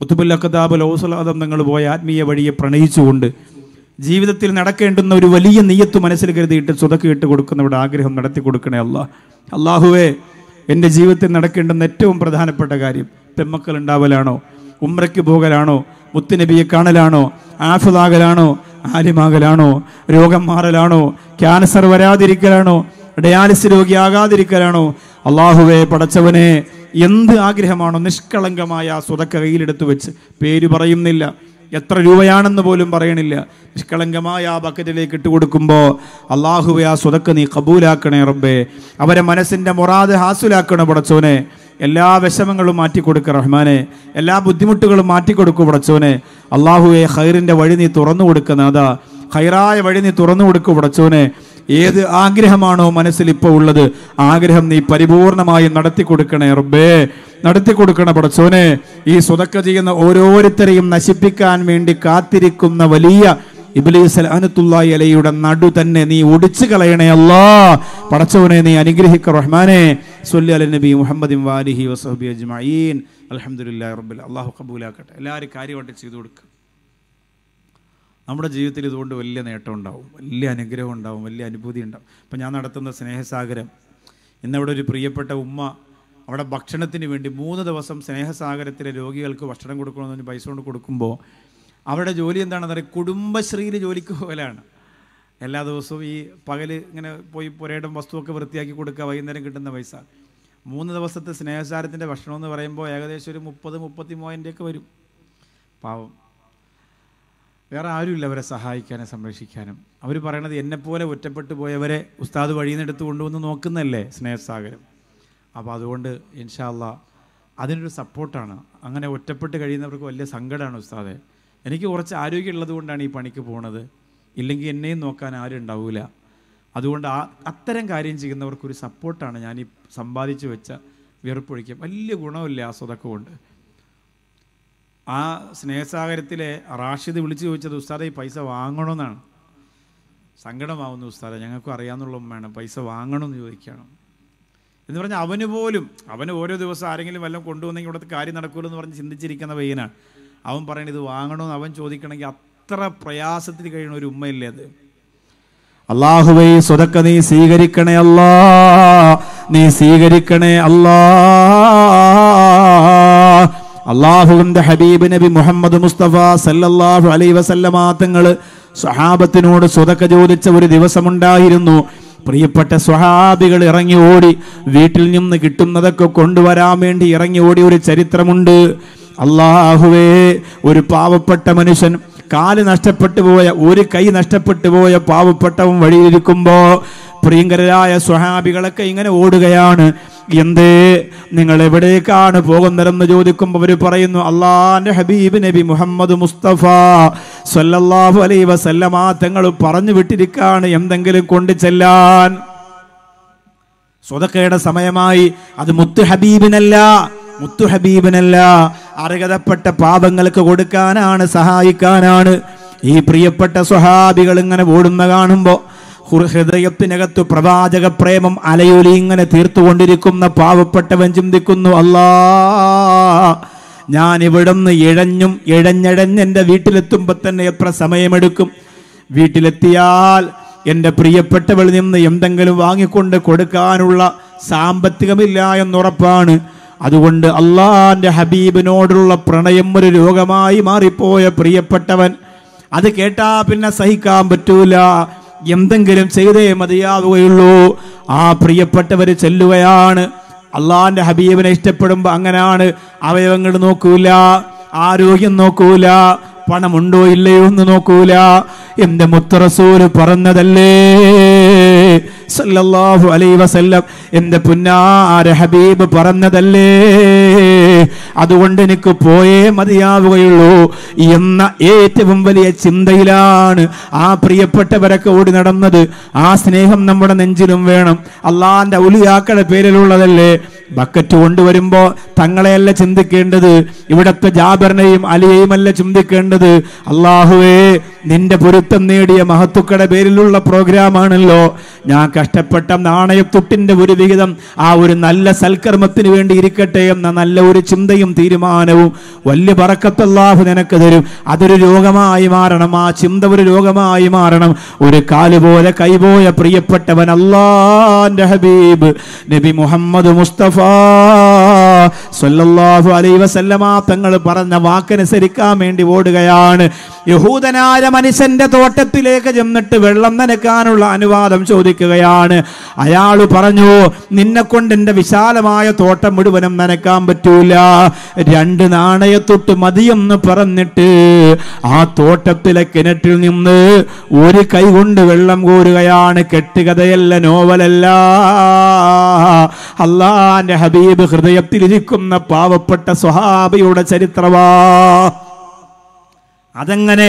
കുത്തുബുൽ അക്കതാബ് ലൗസലാദം നിങ്ങൾ പോയ ആത്മീയ വഴിയെ പ്രണയിച്ചുകൊണ്ട് ജീവിതത്തിൽ നടക്കേണ്ടുന്ന ഒരു വലിയ നെയ്യത്ത് മനസ്സിൽ കരുതിയിട്ട് സ്വതക്ക് ഇട്ട് കൊടുക്കുന്നവരുടെ ആഗ്രഹം നടത്തി കൊടുക്കണേ അല്ല അള്ളാഹുവേ എൻ്റെ ജീവിതത്തിൽ നടക്കേണ്ടുന്ന ഏറ്റവും പ്രധാനപ്പെട്ട കാര്യം പെമ്മക്കൾ ഉണ്ടാവലാണോ ഉമ്രയ്ക്ക് പോകലാണോ മുത്തുനബിയെ കാണലാണോ ആഫിതാകലാണോ ആലിമാകലാണോ രോഗം മാറലാണോ ക്യാൻസർ വരാതിരിക്കലാണോ ഡയാലിസിസ് രോഗിയാകാതിരിക്കലാണോ അള്ളാഹുവെ പടച്ചവനെ എന്ത് ആഗ്രഹമാണോ നിഷ്കളങ്കമായ സ്വതക്ക കയ്യിലെടുത്തു വെച്ച് പേര് പറയുന്നില്ല എത്ര രൂപയാണെന്ന് പോലും പറയണില്ല നിഷ്കളങ്കമായ ആ ബക്കറ്റിലേക്ക് ഇട്ട് കൊടുക്കുമ്പോൾ അള്ളാഹുവെ ആ സ്വതക്ക് നീ കബൂലാക്കണേ റബ്ബേ അവരെ മനസ്സിൻ്റെ മൊറാദ് ഹാസുലാക്കണേ പടച്ചോനെ എല്ലാ വിഷമങ്ങളും മാറ്റിക്കൊടുക്കുക റഹ്മാനെ എല്ലാ ബുദ്ധിമുട്ടുകളും മാറ്റിക്കൊടുക്കുക പടച്ചോനെ അള്ളാഹുവെ ഹൈറിൻ്റെ വഴി നീ തുറന്നു കൊടുക്കുന്ന അതാ ഖൈറായ വഴി നീ തുറന്നു കൊടുക്കുക പടച്ചോനെ ഏത് ആഗ്രഹമാണോ മനസ്സിൽ ഇപ്പോൾ ഉള്ളത് ആഗ്രഹം നീ പരിപൂർണമായും നടത്തി കൊടുക്കണേ റബ്ബേ നടത്തി കൊടുക്കണം പടച്ചോനെ ഈ സ്വതക്ക ചെയ്യുന്ന ഓരോരുത്തരെയും നശിപ്പിക്കാൻ വേണ്ടി കാത്തിരിക്കുന്ന വലിയ ഇബ്ലീസ് അനത്തുല്ലായി അലയുടെ നടു തന്നെ നീ ഒടിച്ചു കളയണേ അല്ലാ പടച്ചവനെ നീ അനുഗ്രഹിക്ക റഹ്മാനെ സൊല്ലി അല നബി മുഹമ്മദിൻ വാലിഹി വസഹബി അജ്മീൻ അലഹമുല്ലാ റബ്ബിൽ അള്ളാഹു കബൂലാക്കട്ടെ എല്ലാവരും കാര്യമായിട്ട് ചെയ്തു കൊടുക്കുക നമ്മുടെ ജീവിതത്തിൽ ഇതുകൊണ്ട് വലിയ നേട്ടം ഉണ്ടാവും വലിയ അനുഗ്രഹം ഉണ്ടാവും വലിയ അനുഭൂതി ഉണ്ടാവും ഇപ്പം ഞാൻ നടത്തുന്ന സ്നേഹസാഗരം ഇന്നവിടെ ഒരു പ്രിയപ്പെട്ട ഉമ്മ അവിടെ ഭക്ഷണത്തിന് വേണ്ടി മൂന്ന് ദിവസം സ്നേഹസാഗരത്തിലെ രോഗികൾക്ക് ഭക്ഷണം കൊടുക്കണമെന്ന് പറഞ്ഞ് പൈസ കൊണ്ട് കൊടുക്കുമ്പോൾ അവരുടെ ജോലി എന്താണെന്ന് പറയുക കുടുംബശ്രീയിൽ ജോലിക്ക് പോലെയാണ് എല്ലാ ദിവസവും ഈ പകൽ ഇങ്ങനെ പോയി പുരയിടം വസ്തുവൊക്കെ വൃത്തിയാക്കി കൊടുക്കുക വൈകുന്നേരം കിട്ടുന്ന പൈസ മൂന്ന് ദിവസത്തെ സ്നേഹസാരത്തിൻ്റെ ഭക്ഷണം എന്ന് പറയുമ്പോൾ ഏകദേശം ഒരു മുപ്പത് മുപ്പത്തി മൂവായിരൻ്റെയൊക്കെ വരും പാവം വേറെ ആരുമില്ല അവരെ സഹായിക്കാനും സംരക്ഷിക്കാനും അവർ പറയണത് എന്നെപ്പോലെ ഒറ്റപ്പെട്ടു പോയവരെ ഉസ്താദ് വഴിയിൽ നിന്ന് എടുത്തു കൊണ്ടുവന്ന് നോക്കുന്നല്ലേ സ്നേഹസാഗരം അപ്പോൾ അതുകൊണ്ട് ഇൻഷാല്ല അതിനൊരു സപ്പോർട്ടാണ് അങ്ങനെ ഒറ്റപ്പെട്ട് കഴിയുന്നവർക്ക് വലിയ സങ്കടമാണ് ഉസ്താദെ എനിക്ക് കുറച്ച് ആരോഗ്യമുള്ളത് കൊണ്ടാണ് ഈ പണിക്ക് പോണത് ഇല്ലെങ്കിൽ എന്നെയും നോക്കാൻ ആരും ഉണ്ടാവില്ല അതുകൊണ്ട് ആ അത്തരം കാര്യം ചെയ്യുന്നവർക്കൊരു സപ്പോർട്ടാണ് ഞാൻ ഈ സമ്പാദിച്ചു വെച്ച വിയർപ്പൊഴിക്കുക വലിയ ഗുണമില്ല ആ കൊണ്ട് ആ സ്നേഹസാഗരത്തിലെ റാഷിദ് വിളിച്ചു ചോദിച്ചത് ഉസ്താദെ ഈ പൈസ വാങ്ങണമെന്നാണ് സങ്കടമാവുന്നു ഉസ്താദെ ഞങ്ങൾക്കും അറിയാമെന്നുള്ള ഉമ്മയാണ് പൈസ വാങ്ങണമെന്ന് ചോദിക്കണം എന്ന് പറഞ്ഞാൽ അവന് പോലും അവന് ഓരോ ദിവസം ആരെങ്കിലും വല്ലതും കൊണ്ടുവന്നെങ്കിൽ ഇവിടുത്തെ കാര്യം നടക്കുമല്ലോ എന്ന് പറഞ്ഞ് ചിന്തിച്ചിരിക്കുന്ന പയ്യനാണ് അവൻ പറയണത് ഇത് വാങ്ങണമെന്ന് അവൻ ചോദിക്കണമെങ്കിൽ അത്ര പ്രയാസത്തിൽ കഴിയണ ഒരു ഉമ്മയില്ലേ അത് അള്ളാഹുവേ സ്വതക്ക നീ സ്വീകരിക്കണേ അല്ലാ നീ സ്വീകരിക്കണേ അല്ലാ അള്ളാഹുവിന്റെ ഹബീബ് നബി മുഹമ്മദ് മുസ്തഫ സല്ലല്ലാഹു അലൈ വസല്ലമാ തങ്ങൾ സഹാബത്തിനോട് സ്വതക്ക ചോദിച്ച ഒരു ദിവസമുണ്ടായിരുന്നു പ്രിയപ്പെട്ട സ്വഹാബികൾ ഇറങ്ങി ഓടി വീട്ടിൽ നിന്ന് കിട്ടുന്നതൊക്കെ കൊണ്ടുവരാൻ വേണ്ടി ഇറങ്ങി ഓടി ഒരു ചരിത്രമുണ്ട് അള്ളാഹുവേ ഒരു പാവപ്പെട്ട മനുഷ്യൻ കാല് നഷ്ടപ്പെട്ടു പോയ ഒരു കൈ നഷ്ടപ്പെട്ടു പോയ പാവപ്പെട്ടവൻ വഴിയിലിരിക്കുമ്പോൾ പ്രിയങ്കരായ സ്വഹാബികളൊക്കെ ഇങ്ങനെ ഓടുകയാണ് എന്തേ നിങ്ങൾ എവിടേക്കാണ് പോകുന്നതെന്ന് ചോദിക്കുമ്പോൾ അവർ പറയുന്നു അള്ളാന്റെ ഹബീബ് നബി മുഹമ്മദ് മുസ്തഫ സല്ലല്ലാഹു അലൈ വസല്ലമാ തങ്ങൾ പറഞ്ഞു വിട്ടിരിക്കാണ് എന്തെങ്കിലും കൊണ്ടു ചെല്ലാൻ സ്വതക്കയുടെ സമയമായി അത് മുത്തു ഹബീബിനല്ല മുത്തു ഹബീബിനല്ല അർഹതപ്പെട്ട പാപങ്ങൾക്ക് കൊടുക്കാനാണ് സഹായിക്കാനാണ് ഈ പ്രിയപ്പെട്ട സ്വഹാബികൾ ഇങ്ങനെ ഓടുന്ന കാണുമ്പോൾ ഹൃദയത്തിനകത്ത് പ്രവാചക പ്രേമം അലയൊലി ഇങ്ങനെ തീർത്തുകൊണ്ടിരിക്കുന്ന പാവപ്പെട്ടവൻ ചിന്തിക്കുന്നു അല്ലാ ഞാൻ ഇവിടുന്ന് ഇഴഞ്ഞും എൻ്റെ വീട്ടിലെത്തുമ്പോൾ തന്നെ എത്ര സമയമെടുക്കും വീട്ടിലെത്തിയാൽ എൻ്റെ പ്രിയപ്പെട്ടവളിൽ നിന്ന് എന്തെങ്കിലും വാങ്ങിക്കൊണ്ട് കൊടുക്കാനുള്ള സാമ്പത്തികമില്ല എന്നുറപ്പാണ് അതുകൊണ്ട് അള്ളാൻ്റെ ഹബീബിനോടുള്ള പ്രണയം ഒരു രോഗമായി മാറിപ്പോയ പ്രിയപ്പെട്ടവൻ അത് കേട്ടാ പിന്നെ സഹിക്കാൻ പറ്റൂല എന്തെങ്കിലും ചെയ്തേ മതിയാവുകയുള്ളൂ ആ പ്രിയപ്പെട്ടവർ ചെല്ലുകയാണ് അള്ളാന്റെ ഹബീബിനെ ഇഷ്ടപ്പെടുമ്പോ അങ്ങനെയാണ് അവയവങ്ങൾ നോക്കൂല ആരോഗ്യം നോക്കൂല പണമുണ്ടോ ഇല്ലയോ എന്ന് നോക്കൂല എന്റെ മുത്തറസൂര് പറഞ്ഞതല്ലേ സല്ലല്ലാഹു അലൈ വസല്ലം എന്റെ പുന്നാര ഹബീബ് പറഞ്ഞതല്ലേ അതുകൊണ്ട് എനിക്ക് പോയേ മതിയാവുകയുള്ളൂ എന്ന ഏറ്റവും വലിയ ചിന്തയിലാണ് ആ പ്രിയപ്പെട്ടവരൊക്കെ ഓടി നടന്നത് ആ സ്നേഹം നമ്മുടെ നെഞ്ചിലും വേണം അള്ളാന്റെ ഉലിയാക്കളുടെ പേരിലുള്ളതല്ലേ ബക്കറ്റ് കൊണ്ടുവരുമ്പോൾ തങ്ങളെയല്ല ചിന്തിക്കേണ്ടത് ഇവിടത്തെ ജാബറിനെയും അലിയെയുമല്ല ചിന്തിക്കേണ്ടത് അള്ളാഹുവേ നിന്റെ പൊരുത്തം നേടിയ മഹത്തുക്കളുടെ പേരിലുള്ള പ്രോഗ്രാമാണല്ലോ ഞാൻ കഷ്ടപ്പെട്ട നാണയത്തുട്ടിന്റെ ഒരു വിഹിതം ആ ഒരു നല്ല സൽക്കർമ്മത്തിന് വേണ്ടി ഇരിക്കട്ടെ എന്ന നല്ല ഒരു ചിന്തയും തീരുമാനവും വലിയ പറക്കത്തല്ലാഹു നിനക്ക് തരും അതൊരു രോഗമായി മാറണം ആ ചിന്ത ഒരു രോഗമായി മാറണം ഒരു കാലുപോലെ കൈപോയ പ്രിയപ്പെട്ടവൻ അല്ലാന്റെ ഹബീബ് നബി മുഹമ്മദ് മുസ്തഫ സല്ലല്ലാഹു അലൈഹി വസല്ലമ തങ്ങൾ പറഞ്ഞ വാക്കനുസരിക്കാൻ വേണ്ടി ഓടുകയാണ് യഹൂദനായ മനുഷ്യന്റെ തോട്ടത്തിലേക്ക് ചെന്നിട്ട് വെള്ളം നനക്കാനുള്ള അനുവാദം ചോദിക്കുകയാണ് അയാൾ പറഞ്ഞു നിന്നെ കൊണ്ട് എൻ്റെ വിശാലമായ തോട്ടം മുഴുവനും നനക്കാൻ പറ്റൂല രണ്ട് നാണയത്തൊട്ട് മതിയെന്ന് പറഞ്ഞിട്ട് ആ തോട്ടത്തിലെ കിണറ്റിൽ നിന്ന് ഒരു കൈ കൊണ്ട് വെള്ളം കോരുകയാണ് കെട്ടുകഥയല്ല നോവലല്ല അള്ളാന്റെ ഹബീബ് ഹൃദയത്തിലിരിക്കുന്ന പാവപ്പെട്ട സ്വഹാബിയുടെ ചരിത്രവാ അതങ്ങനെ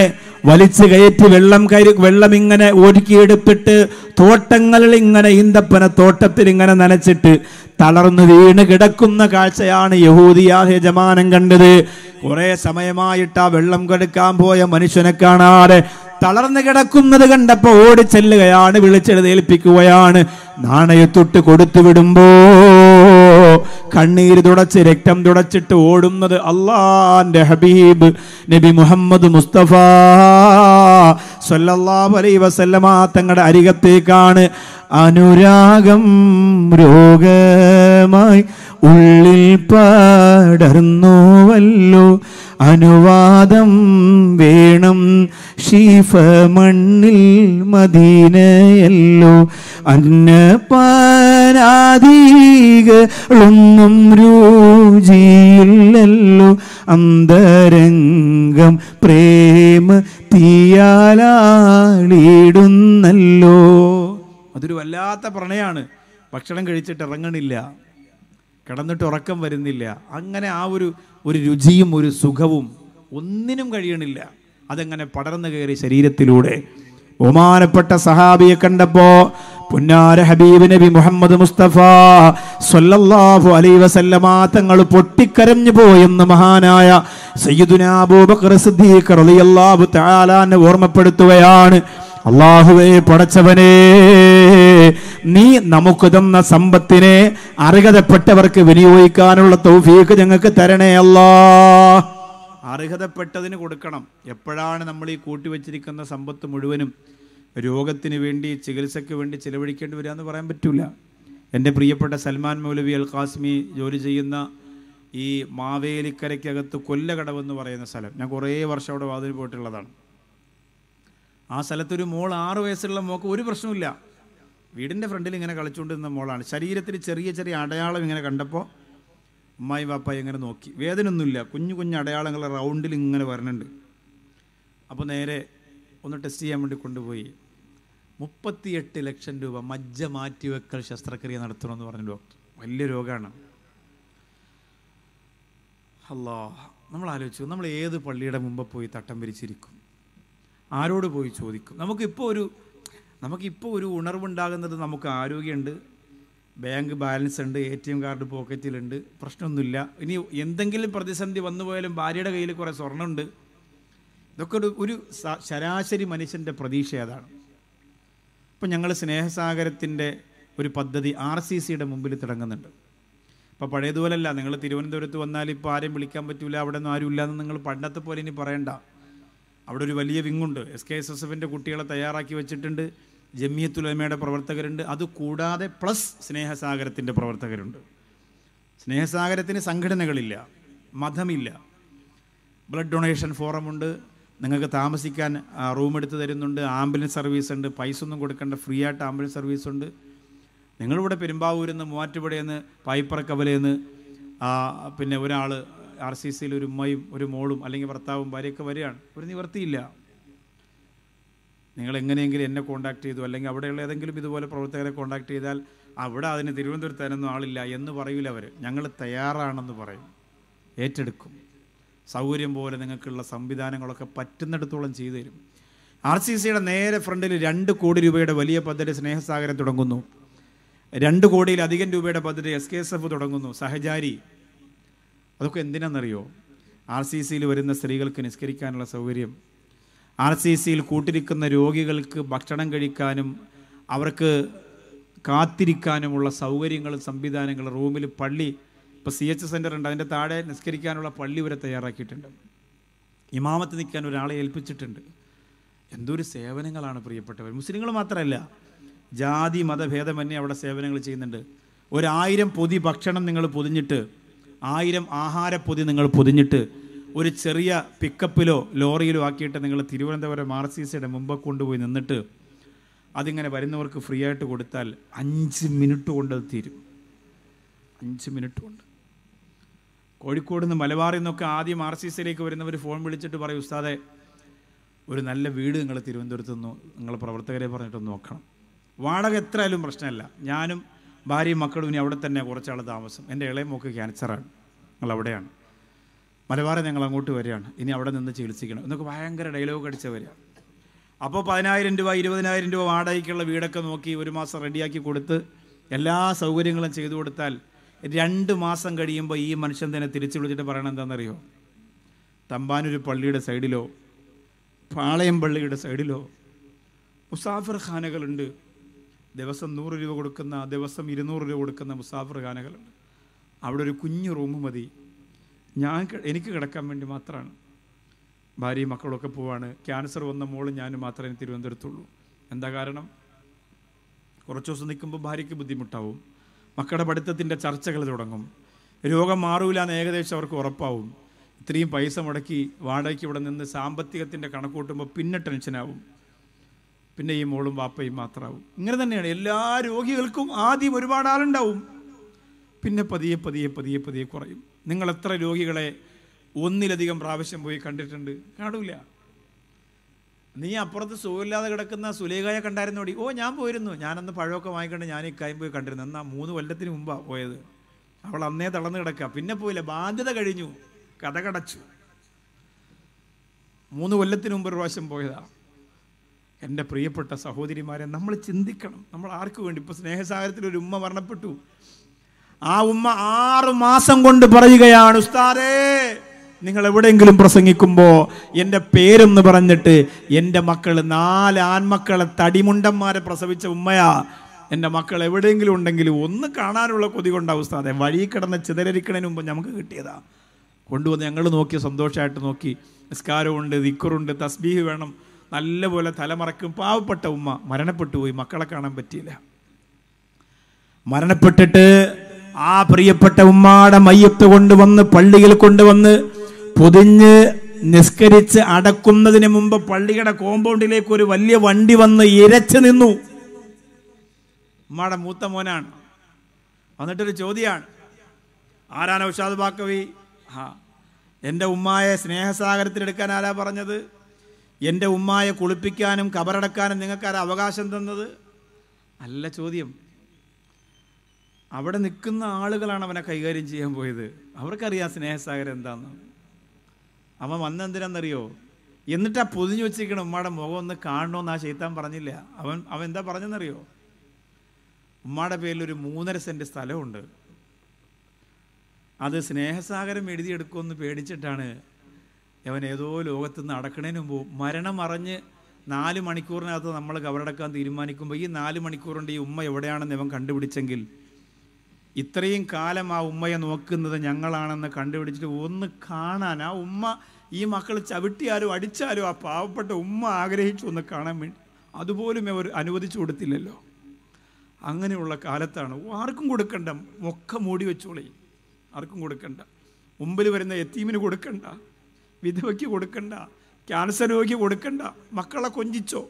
വലിച്ചു കയറ്റി വെള്ളം കയറി വെള്ളം ഇങ്ങനെ ഒരുക്കിയെടുപ്പിട്ട് തോട്ടങ്ങളിൽ ഇങ്ങനെ ഈന്തപ്പന തോട്ടത്തിൽ ഇങ്ങനെ നനച്ചിട്ട് തളർന്നു വീണ് കിടക്കുന്ന കാഴ്ചയാണ് യഹൂദിയാ യജമാനം കണ്ടത് കുറെ സമയമായിട്ട് ആ വെള്ളം കെടുക്കാൻ പോയ മനുഷ്യനെ കാണാതെ തളർന്നു കിടക്കുന്നത് കണ്ടപ്പോൾ ഓടിച്ചെല്ലുകയാണ് വിളിച്ചെഴുതേൽപ്പിക്കുകയാണ് നാണയത്തൊട്ട് കൊടുത്തു വിടുമ്പോൾ കണ്ണീര് തുടച്ച് രക്തം തുടച്ചിട്ട് ഓടുന്നത് അള്ളാന്റെ ഹബീബ് നബി മുഹമ്മദ് മുസ്തഫ സല്ലല്ലാഹു അലൈഹി വസല്ലമ തങ്ങളുടെ അരികത്തേക്കാണ് അനുരാഗം രോഗമായി ഉള്ളിൽ പടർന്നുവല്ലോ അനുവാദം വേണം ഷീഫ മണ്ണിൽ മദീനയല്ലോ അന്നപാ അനാദികളൊന്നും രുചിയില്ലല്ലോ അന്തരംഗം പ്രേമ തീയാലാളിടുന്നല്ലോ അതൊരു വല്ലാത്ത പ്രണയാണ് ഭക്ഷണം കഴിച്ചിട്ട് ഇറങ്ങണില്ല കിടന്നിട്ട് ഉറക്കം വരുന്നില്ല അങ്ങനെ ആ ഒരു ഒരു രുചിയും ഒരു സുഖവും ഒന്നിനും കഴിയണില്ല അതങ്ങനെ പടർന്നു കയറി ശരീരത്തിലൂടെ ബഹുമാനപ്പെട്ട സഹാബിയെ കണ്ടപ്പോൾ പുന്നാര ഹബീബ് നബി മുഹമ്മദ് മുസ്തഫ സല്ലല്ലാഹു അലൈഹി വസല്ലമ തങ്ങൾ പൊട്ടിക്കരഞ്ഞു പോയെന്ന് മഹാനായ സയ്യിദുന അബൂബക്കർ സിദ്ദീഖ് റളിയല്ലാഹു ഓർമ്മപ്പെടുത്തുകയാണ് അള്ളാഹുവേ പടച്ചവനെ നീ നമുക്ക് തന്ന സമ്പത്തിനെ അർഹതപ്പെട്ടവർക്ക് വിനിയോഗിക്കാനുള്ള തൗഫീഖ് ഞങ്ങൾക്ക് തരണേ അല്ലാ അർഹതപ്പെട്ടതിന് കൊടുക്കണം എപ്പോഴാണ് നമ്മൾ ഈ കൂട്ടിവെച്ചിരിക്കുന്ന സമ്പത്ത് മുഴുവനും രോഗത്തിന് വേണ്ടി ചികിത്സയ്ക്ക് വേണ്ടി ചിലവഴിക്കേണ്ടി വരിക എന്ന് പറയാൻ പറ്റില്ല എൻ്റെ പ്രിയപ്പെട്ട സൽമാൻ മൗലവി അൽ ഖാസ്മി ജോലി ചെയ്യുന്ന ഈ മാവേലിക്കരയ്ക്കകത്ത് കൊല്ലകടവെന്ന് പറയുന്ന സ്ഥലം ഞാൻ കുറേ വർഷം അവിടെ വാതിൽ പോയിട്ടുള്ളതാണ് ആ സ്ഥലത്തൊരു മോൾ ആറ് വയസ്സുള്ള മോൾക്ക് ഒരു പ്രശ്നമില്ല വീടിൻ്റെ ഫ്രണ്ടിൽ ഇങ്ങനെ കളിച്ചുകൊണ്ടിരുന്ന മോളാണ് ശരീരത്തിൽ ചെറിയ ചെറിയ അടയാളം ഇങ്ങനെ കണ്ടപ്പോൾ അമ്മായി വാപ്പായി ഇങ്ങനെ നോക്കി വേദനൊന്നുമില്ല കുഞ്ഞു കുഞ്ഞു അടയാളങ്ങൾ റൗണ്ടിൽ ഇങ്ങനെ വരണുണ്ട് അപ്പോൾ നേരെ ഒന്ന് ടെസ്റ്റ് ചെയ്യാൻ വേണ്ടി കൊണ്ടുപോയി മുപ്പത്തിയെട്ട് ലക്ഷം രൂപ മജ്ജ മാറ്റിവെക്കൽ ശസ്ത്രക്രിയ നടത്തണമെന്ന് പറഞ്ഞു ഡോക്ടർ വലിയ രോഗമാണ് അല്ലോ നമ്മൾ ആലോചിച്ചു നമ്മൾ ഏത് പള്ളിയുടെ മുമ്പ് പോയി തട്ടം വിരിച്ചിരിക്കും ആരോട് പോയി ചോദിക്കും നമുക്കിപ്പോൾ ഒരു നമുക്കിപ്പോൾ ഒരു ഉണർവുണ്ടാകുന്നത് നമുക്ക് ആരോഗ്യമുണ്ട് ബാങ്ക് ബാലൻസ് ഉണ്ട് എ ടി എം കാർഡ് പോക്കറ്റിലുണ്ട് പ്രശ്നമൊന്നുമില്ല ഇനി എന്തെങ്കിലും പ്രതിസന്ധി വന്നു പോയാലും ഭാര്യയുടെ കയ്യിൽ കുറേ സ്വർണ്ണമുണ്ട് ഇതൊക്കെ ഒരു ഒരു ശരാശരി മനുഷ്യൻ്റെ പ്രതീക്ഷ അതാണ് ഇപ്പം ഞങ്ങൾ സ്നേഹസാഗരത്തിൻ്റെ ഒരു പദ്ധതി ആർ സി സിയുടെ മുമ്പിൽ തുടങ്ങുന്നുണ്ട് ഇപ്പോൾ പഴയതുപോലല്ല നിങ്ങൾ തിരുവനന്തപുരത്ത് വന്നാൽ ഇപ്പോൾ ആരെയും വിളിക്കാൻ പറ്റില്ല അവിടെ ഒന്നും ആരും ഇല്ലാന്ന് നിങ്ങൾ പണ്ടത്തെ പോലെ ഇനി പറയണ്ട അവിടെ ഒരു വലിയ വിങ്ങുണ്ട് എസ് കെ എസ് എസ് എഫിൻ്റെ കുട്ടികളെ തയ്യാറാക്കി വെച്ചിട്ടുണ്ട് ജമ്മിയത്തുലമയുടെ പ്രവർത്തകരുണ്ട് അതുകൂടാതെ പ്ലസ് സ്നേഹസാഗരത്തിൻ്റെ പ്രവർത്തകരുണ്ട് സ്നേഹസാഗരത്തിന് സംഘടനകളില്ല മതമില്ല ബ്ലഡ് ഡൊണേഷൻ ഫോറമുണ്ട് നിങ്ങൾക്ക് താമസിക്കാൻ റൂം എടുത്ത് തരുന്നുണ്ട് ആംബുലൻസ് സർവീസ് ഉണ്ട് പൈസ ഒന്നും കൊടുക്കേണ്ട ഫ്രീ ആയിട്ട് ആംബുലൻസ് സർവീസ് ഉണ്ട് നിങ്ങളിവിടെ പെരുമ്പാവൂരിൽ നിന്ന് മൂവാറ്റുപുഴയിൽ നിന്ന് പിന്നെ ഒരാൾ ആർ സി സിയിൽ ഒരു ഉമ്മയും ഒരു മോളും അല്ലെങ്കിൽ ഭർത്താവും ഭാര്യയൊക്കെ വരികയാണ് ഒരു നിവർത്തിയില്ല നിങ്ങൾ എങ്ങനെയെങ്കിലും എന്നെ കോൺടാക്ട് ചെയ്തു അല്ലെങ്കിൽ അവിടെയുള്ള ഏതെങ്കിലും ഇതുപോലെ പ്രവർത്തകരെ കോൺടാക്ട് ചെയ്താൽ അവിടെ അതിന് തിരുവനന്തപുരത്ത് തന്നെ ആളില്ല എന്ന് പറയൂല അവർ ഞങ്ങൾ തയ്യാറാണെന്ന് പറയും ഏറ്റെടുക്കും സൗകര്യം പോലെ നിങ്ങൾക്കുള്ള സംവിധാനങ്ങളൊക്കെ പറ്റുന്നിടത്തോളം ചെയ്തു തരും ആർ സി സിയുടെ നേരെ ഫ്രണ്ടിൽ രണ്ട് കോടി രൂപയുടെ വലിയ പദ്ധതി സ്നേഹസാഗരം തുടങ്ങുന്നു രണ്ട് കോടിയിലധികം രൂപയുടെ പദ്ധതി എസ് കെ എസ് എഫ് തുടങ്ങുന്നു സഹചാരി അതൊക്കെ എന്തിനാണെന്നറിയോ ആർ സി സിയിൽ വരുന്ന സ്ത്രീകൾക്ക് നിസ്കരിക്കാനുള്ള സൗകര്യം ആർ സി സിയിൽ കൂട്ടിരിക്കുന്ന രോഗികൾക്ക് ഭക്ഷണം കഴിക്കാനും അവർക്ക് കാത്തിരിക്കാനുമുള്ള സൗകര്യങ്ങളും സംവിധാനങ്ങളും റൂമിൽ പള്ളി ഇപ്പോൾ സി എച്ച് സെൻ്റർ ഉണ്ട് അതിൻ്റെ താഴെ നിസ്കരിക്കാനുള്ള പള്ളി വരെ തയ്യാറാക്കിയിട്ടുണ്ട് ഇമാമത്ത് നിൽക്കാൻ ഒരാളെ ഏൽപ്പിച്ചിട്ടുണ്ട് എന്തൊരു സേവനങ്ങളാണ് പ്രിയപ്പെട്ടവർ മുസ്ലിങ്ങൾ മാത്രമല്ല ജാതി തന്നെ അവിടെ സേവനങ്ങൾ ചെയ്യുന്നുണ്ട് ഒരായിരം പൊതി ഭക്ഷണം നിങ്ങൾ പൊതിഞ്ഞിട്ട് ആയിരം പൊതി നിങ്ങൾ പൊതിഞ്ഞിട്ട് ഒരു ചെറിയ പിക്കപ്പിലോ ലോറിയിലോ ആക്കിയിട്ട് നിങ്ങൾ തിരുവനന്തപുരം ആർ സി സിയുടെ മുമ്പ് കൊണ്ടുപോയി നിന്നിട്ട് അതിങ്ങനെ വരുന്നവർക്ക് ഫ്രീ ആയിട്ട് കൊടുത്താൽ അഞ്ച് മിനിറ്റ് കൊണ്ട് അത് തീരും അഞ്ച് മിനിറ്റ് കൊണ്ട് കോഴിക്കോട് നിന്ന് മലബാറിൽ നിന്നൊക്കെ ആദ്യം ആർ സി സിയിലേക്ക് വരുന്നവർ ഫോൺ വിളിച്ചിട്ട് പറയും ഉസ്താദെ ഒരു നല്ല വീട് നിങ്ങൾ തിരുവനന്തപുരത്ത് നിന്ന് നിങ്ങൾ പ്രവർത്തകരെ പറഞ്ഞിട്ട് നോക്കണം വാടക എത്രയാലും പ്രശ്നമല്ല ഞാനും ഭാര്യയും മക്കളും ഇനി അവിടെ തന്നെ കുറച്ചാൾ താമസം എൻ്റെ ഇളയ മോക്ക് ക്യാൻസറാണ് നിങ്ങൾ അവിടെയാണ് മലബാറിൽ ഞങ്ങൾ അങ്ങോട്ട് വരികയാണ് ഇനി അവിടെ നിന്ന് ചികിത്സിക്കണം എന്നൊക്കെ ഭയങ്കര ഡയലോഗ് അടിച്ച വരിക അപ്പോൾ പതിനായിരം രൂപ ഇരുപതിനായിരം രൂപ വാടകയ്ക്കുള്ള വീടൊക്കെ നോക്കി ഒരു മാസം റെഡിയാക്കി കൊടുത്ത് എല്ലാ സൗകര്യങ്ങളും ചെയ്തു കൊടുത്താൽ രണ്ട് മാസം കഴിയുമ്പോൾ ഈ മനുഷ്യൻ തന്നെ തിരിച്ചു വിളിച്ചിട്ട് പറയണം എന്താണെന്നറിയോ തമ്പാനൂർ പള്ളിയുടെ സൈഡിലോ പാളയം പള്ളിയുടെ സൈഡിലോ മുസാഫർ ഖാനകളുണ്ട് ദിവസം നൂറ് രൂപ കൊടുക്കുന്ന ദിവസം ഇരുന്നൂറ് രൂപ കൊടുക്കുന്ന മുസാഫർ ഖാനകളുണ്ട് അവിടെ ഒരു കുഞ്ഞു റൂം മതി ഞാൻ എനിക്ക് കിടക്കാൻ വേണ്ടി മാത്രമാണ് ഭാര്യയും മക്കളൊക്കെ പോവാണ് ക്യാൻസർ വന്ന മോളും ഞാനും മാത്രമേ തിരുവനന്തപുരത്തുള്ളൂ എന്താ കാരണം കുറച്ച് ദിവസം നിൽക്കുമ്പോൾ ഭാര്യയ്ക്ക് ബുദ്ധിമുട്ടാവും മക്കളുടെ പഠിത്തത്തിൻ്റെ ചർച്ചകൾ തുടങ്ങും രോഗം മാറൂല എന്ന് ഏകദേശം അവർക്ക് ഉറപ്പാവും ഇത്രയും പൈസ മുടക്കി വാടകയ്ക്ക് ഇവിടെ നിന്ന് സാമ്പത്തികത്തിൻ്റെ കണക്കൂട്ടുമ്പോൾ പിന്നെ ടെൻഷനാവും പിന്നെ ഈ മോളും വാപ്പയും മാത്രമാവും ഇങ്ങനെ തന്നെയാണ് എല്ലാ രോഗികൾക്കും ആദ്യം ഒരുപാട് ആളുണ്ടാവും പിന്നെ പതിയെ പതിയെ പതിയെ പതിയെ കുറയും നിങ്ങൾ എത്ര രോഗികളെ ഒന്നിലധികം പ്രാവശ്യം പോയി കണ്ടിട്ടുണ്ട് കാണൂല നീ അപ്പുറത്ത് സുഖമില്ലാതെ കിടക്കുന്ന സുലേഖയെ കണ്ടായിരുന്നോടി ഓ ഞാൻ പോയിരുന്നു ഞാനന്ന് പഴമൊക്കെ വാങ്ങിക്കൊണ്ട് ഞാൻ ഇക്കായും പോയി കണ്ടിരുന്നു എന്നാൽ മൂന്ന് കൊല്ലത്തിന് മുമ്പാണ് പോയത് അവൾ അന്നേ തളർന്ന് കിടക്കുക പിന്നെ പോയില്ല ബാധ്യത കഴിഞ്ഞു കഥ കടച്ചു മൂന്ന് കൊല്ലത്തിന് മുമ്പ് ഒരു പ്രാവശ്യം പോയതാ എൻ്റെ പ്രിയപ്പെട്ട സഹോദരിമാരെ നമ്മൾ ചിന്തിക്കണം നമ്മൾ ആർക്ക് വേണ്ടി ഇപ്പം സ്നേഹസാഗരത്തിൽ ഒരു ഉമ്മ മരണപ്പെട്ടു ആ ഉമ്മ ആറ് മാസം കൊണ്ട് പറയുകയാണ് ഉസ്താദേ നിങ്ങൾ എവിടെയെങ്കിലും പ്രസംഗിക്കുമ്പോൾ എൻ്റെ പേരെന്ന് പറഞ്ഞിട്ട് എൻ്റെ മക്കൾ നാല് ആൺമക്കളെ തടിമുണ്ടന്മാരെ പ്രസവിച്ച ഉമ്മയാ എൻ്റെ മക്കൾ എവിടെയെങ്കിലും ഉണ്ടെങ്കിൽ ഒന്ന് കാണാനുള്ള കൊതി കൊണ്ടാവും അതെ വഴി കിടന്ന് ചിതരരിക്കണതിന് മുമ്പ് നമുക്ക് കിട്ടിയതാ കൊണ്ടുവന്ന് ഞങ്ങൾ നോക്കി സന്തോഷമായിട്ട് നോക്കി നിസ്കാരമുണ്ട് ദിക്കുറുണ്ട് തസ്ബീഹ് വേണം നല്ലപോലെ തലമറക്കും പാവപ്പെട്ട ഉമ്മ മരണപ്പെട്ടു പോയി മക്കളെ കാണാൻ പറ്റിയില്ല മരണപ്പെട്ടിട്ട് ആ പ്രിയപ്പെട്ട ഉമ്മാടെ മയ്യത്ത് കൊണ്ടുവന്ന് പള്ളിയിൽ കൊണ്ടുവന്ന് പൊതിഞ്ഞ് നിസ്കരിച്ച് അടക്കുന്നതിന് മുമ്പ് പള്ളിയുടെ കോമ്പൗണ്ടിലേക്ക് ഒരു വലിയ വണ്ടി വന്ന് ഇരച്ചു നിന്നു ഉമ്മയുടെ മൂത്ത മോനാണ് വന്നിട്ടൊരു ചോദ്യമാണ് ആരാണ് ഉഷാദ് ബാക്കവി ഹാ എൻ്റെ ഉമ്മായെ സ്നേഹസാഗരത്തിലെടുക്കാൻ ആരാ പറഞ്ഞത് എൻ്റെ ഉമ്മായെ കുളിപ്പിക്കാനും കബറടക്കാനും നിങ്ങൾക്കാരെ അവകാശം തന്നത് അല്ല ചോദ്യം അവിടെ നിൽക്കുന്ന ആളുകളാണ് അവനെ കൈകാര്യം ചെയ്യാൻ പോയത് അവർക്കറിയാം സ്നേഹസാഗരം എന്താണെന്ന് അവൻ വന്നെന്തിനാണെന്നറിയോ എന്നിട്ടാ പൊതിഞ്ഞു വെച്ചിരിക്കണം ഉമ്മയുടെ മുഖം ഒന്ന് കാണണമെന്ന് ആ ചെയ്ത്താൻ പറഞ്ഞില്ല അവൻ അവൻ എന്താ പറഞ്ഞെന്നറിയോ ഉമ്മയുടെ പേരിൽ ഒരു മൂന്നര സെൻറ്റ് സ്ഥലമുണ്ട് അത് സ്നേഹസാഗരം എഴുതിയെടുക്കുമെന്ന് പേടിച്ചിട്ടാണ് അവൻ ഏതോ നിന്ന് അടക്കണേന് മുമ്പ് മരണം അറിഞ്ഞ് നാല് മണിക്കൂറിനകത്ത് നമ്മൾ കവറടക്കാൻ തീരുമാനിക്കുമ്പോൾ ഈ നാല് മണിക്കൂറിൻ്റെ ഈ ഉമ്മ എവിടെയാണെന്ന് ഇവൻ കണ്ടുപിടിച്ചെങ്കിൽ ഇത്രയും കാലം ആ ഉമ്മയെ നോക്കുന്നത് ഞങ്ങളാണെന്ന് കണ്ടുപിടിച്ചിട്ട് ഒന്ന് കാണാൻ ആ ഉമ്മ ഈ മക്കൾ ചവിട്ടിയാലോ അടിച്ചാലോ ആ പാവപ്പെട്ട ഉമ്മ ആഗ്രഹിച്ചു ഒന്ന് കാണാൻ വേണ്ടി അതുപോലും അവർ അനുവദിച്ചു കൊടുത്തില്ലല്ലോ അങ്ങനെയുള്ള കാലത്താണ് ആർക്കും കൊടുക്കണ്ട മൊക്ക മൂടി വെച്ചോളി ആർക്കും കൊടുക്കണ്ട മുമ്പിൽ വരുന്ന എത്തീമിന് കൊടുക്കണ്ട വിധവയ്ക്ക് കൊടുക്കണ്ട ക്യാൻസർ രോഗിക്ക് കൊടുക്കണ്ട മക്കളെ കൊഞ്ചിച്ചോ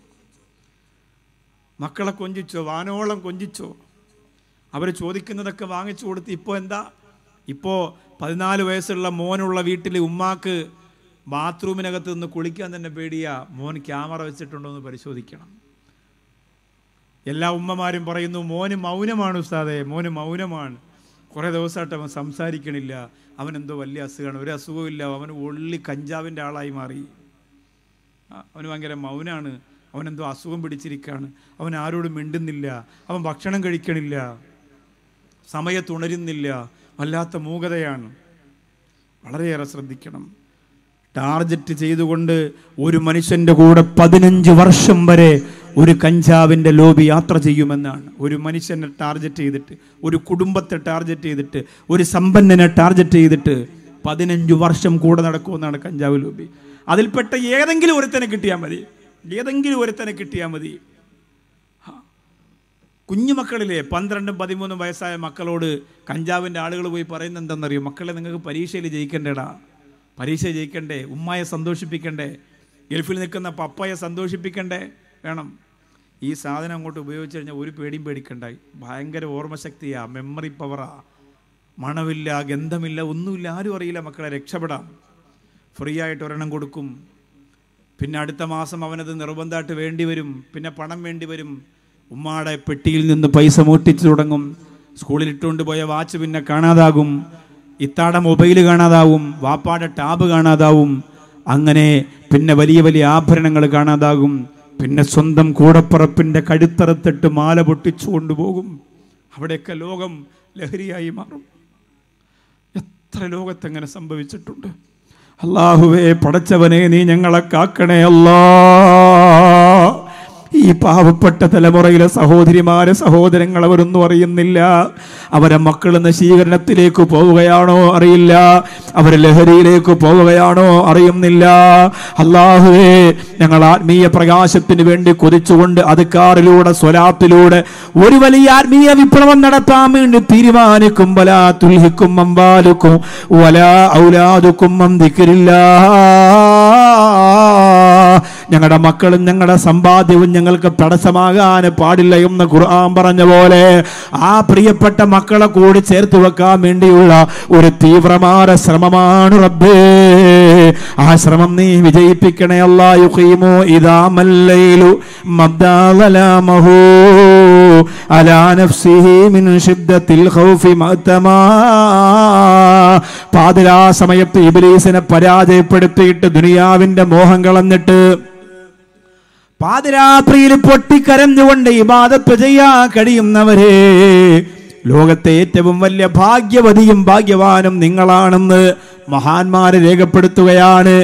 മക്കളെ കൊഞ്ചിച്ചോ വാനോളം കൊഞ്ചിച്ചോ അവർ ചോദിക്കുന്നതൊക്കെ വാങ്ങിച്ചു കൊടുത്ത് ഇപ്പോൾ എന്താ ഇപ്പോൾ പതിനാല് വയസ്സുള്ള മോനുള്ള വീട്ടിലെ ഉമ്മാക്ക് ബാത്റൂമിനകത്ത് നിന്ന് കുളിക്കാൻ തന്നെ പേടിയാ മോൻ ക്യാമറ വെച്ചിട്ടുണ്ടോ എന്ന് പരിശോധിക്കണം എല്ലാ ഉമ്മമാരും പറയുന്നു മോന് മൗനമാണ് ഉസ്താദെ മോന് മൗനമാണ് കുറേ ദിവസമായിട്ട് അവൻ സംസാരിക്കണില്ല അവൻ എന്തോ വലിയ അസുഖമാണ് ഒരു അസുഖമില്ല അവൻ ഉള്ളി കഞ്ചാവിൻ്റെ ആളായി മാറി അവന് ഭയങ്കര മൗനാണ് അവനെന്തോ അസുഖം പിടിച്ചിരിക്കുകയാണ് അവൻ ആരോടും മിണ്ടുന്നില്ല അവൻ ഭക്ഷണം കഴിക്കണില്ല സമയത്തുണരുന്നില്ല വല്ലാത്ത മൂകതയാണ് വളരെയേറെ ശ്രദ്ധിക്കണം ടാർജറ്റ് ചെയ്തുകൊണ്ട് ഒരു മനുഷ്യൻ്റെ കൂടെ പതിനഞ്ച് വർഷം വരെ ഒരു കഞ്ചാവിൻ്റെ ലോബി യാത്ര ചെയ്യുമെന്നാണ് ഒരു മനുഷ്യനെ ടാർജറ്റ് ചെയ്തിട്ട് ഒരു കുടുംബത്തെ ടാർജറ്റ് ചെയ്തിട്ട് ഒരു സമ്പന്നനെ ടാർജറ്റ് ചെയ്തിട്ട് പതിനഞ്ച് വർഷം കൂടെ നടക്കുമെന്നാണ് കഞ്ചാവ് ലോബി അതിൽപ്പെട്ട ഏതെങ്കിലും ഒരുത്തനെ കിട്ടിയാൽ മതി ഏതെങ്കിലും ഒരുത്തനെ കിട്ടിയാൽ മതി കുഞ്ഞുമക്കളിലെ പന്ത്രണ്ടും പതിമൂന്നും വയസ്സായ മക്കളോട് കഞ്ചാവിൻ്റെ ആളുകൾ പോയി പറയുന്നത് എന്തെന്നറിയോ മക്കളെ നിങ്ങൾക്ക് പരീക്ഷയിൽ ജയിക്കേണ്ടേടാ പരീക്ഷ ജയിക്കണ്ടേ ഉമ്മയെ സന്തോഷിപ്പിക്കണ്ടേ ഗൾഫിൽ നിൽക്കുന്ന പപ്പയെ സന്തോഷിപ്പിക്കണ്ടേ വേണം ഈ സാധനം അങ്ങോട്ട് ഉപയോഗിച്ച് കഴിഞ്ഞാൽ ഒരു പേടിയും പേടിക്കണ്ടായി ഭയങ്കര ഓർമ്മശക്തിയാ മെമ്മറി പവറാ മണമില്ല ഗന്ധമില്ല ഒന്നുമില്ല ആരും അറിയില്ല മക്കളെ രക്ഷപ്പെടാം ഫ്രീ ആയിട്ട് ഒരെണ്ണം കൊടുക്കും പിന്നെ അടുത്ത മാസം അവനത് നിർബന്ധമായിട്ട് വേണ്ടി വരും പിന്നെ പണം വേണ്ടി വരും ഉമ്മാടെ പെട്ടിയിൽ നിന്ന് പൈസ മോട്ടിച്ചു തുടങ്ങും സ്കൂളിൽ ഇട്ടുകൊണ്ട് പോയ വാച്ച് പിന്നെ കാണാതാകും ഇത്താട മൊബൈൽ കാണാതാവും വാപ്പാടെ ടാബ് കാണാതാവും അങ്ങനെ പിന്നെ വലിയ വലിയ ആഭരണങ്ങൾ കാണാതാകും പിന്നെ സ്വന്തം കൂടപ്പറപ്പിൻ്റെ കടുത്തറത്തിട്ട് മാല പൊട്ടിച്ചു കൊണ്ടുപോകും അവിടെയൊക്കെ ലോകം ലഹരിയായി മാറും എത്ര ലോകത്തെങ്ങനെ സംഭവിച്ചിട്ടുണ്ട് അള്ളാഹുവേ പടച്ചവനെ നീ ഞങ്ങളെ കാക്കണേ അല്ലാ ഈ പാവപ്പെട്ട തലമുറയിലെ സഹോദരിമാരെ സഹോദരങ്ങൾ അവരൊന്നും അറിയുന്നില്ല അവരെ മക്കൾ നശീകരണത്തിലേക്ക് പോവുകയാണോ അറിയില്ല അവരെ ലഹരിയിലേക്ക് പോവുകയാണോ അറിയുന്നില്ല അള്ളാഹുവേ ഞങ്ങൾ ആത്മീയ പ്രകാശത്തിന് വേണ്ടി കൊതിച്ചുകൊണ്ട് അതുക്കാറിലൂടെ സ്വലാത്തിലൂടെ ഒരു വലിയ ആത്മീയ വിപ്ലവം നടത്താൻ വേണ്ടി തീരുമാനിക്കും വല തുൽഹിക്കും അമ്പാലുക്കും വല ഔലാദുക്കും അന്തിക്കരില്ല ഞങ്ങളുടെ മക്കളും ഞങ്ങളുടെ സമ്പാദ്യവും ഞങ്ങൾക്ക് തടസ്സമാകാൻ പാടില്ല എന്ന് ഖുർആൻ പറഞ്ഞ പോലെ ആ പ്രിയപ്പെട്ട മക്കളെ കൂടി ചേർത്ത് വെക്കാൻ വേണ്ടിയുള്ള ഒരു തീവ്രമായ ശ്രമമാണ് റബ്ബേ ആ ശ്രമം നീ വിജയിപ്പിക്കണേ അല്ലാ യുഖീമു ഇദാമല്ലൈലു മദ്ദാലമഹൂ പാതിരാ സമയത്ത് ഇബ്ലീസിനെ പരാജയപ്പെടുത്തിയിട്ട് ദുനിയാവിന്റെ മോഹം കളഞ്ഞിട്ട് പാതിരാത്രിയിൽ പൊട്ടിക്കരഞ്ഞുകൊണ്ട് ഇബാദത്ത് ചെയ്യാൻ കഴിയുന്നവരെ ലോകത്തെ ഏറ്റവും വലിയ ഭാഗ്യവതിയും ഭാഗ്യവാനും നിങ്ങളാണെന്ന് മഹാന്മാരെ രേഖപ്പെടുത്തുകയാണ്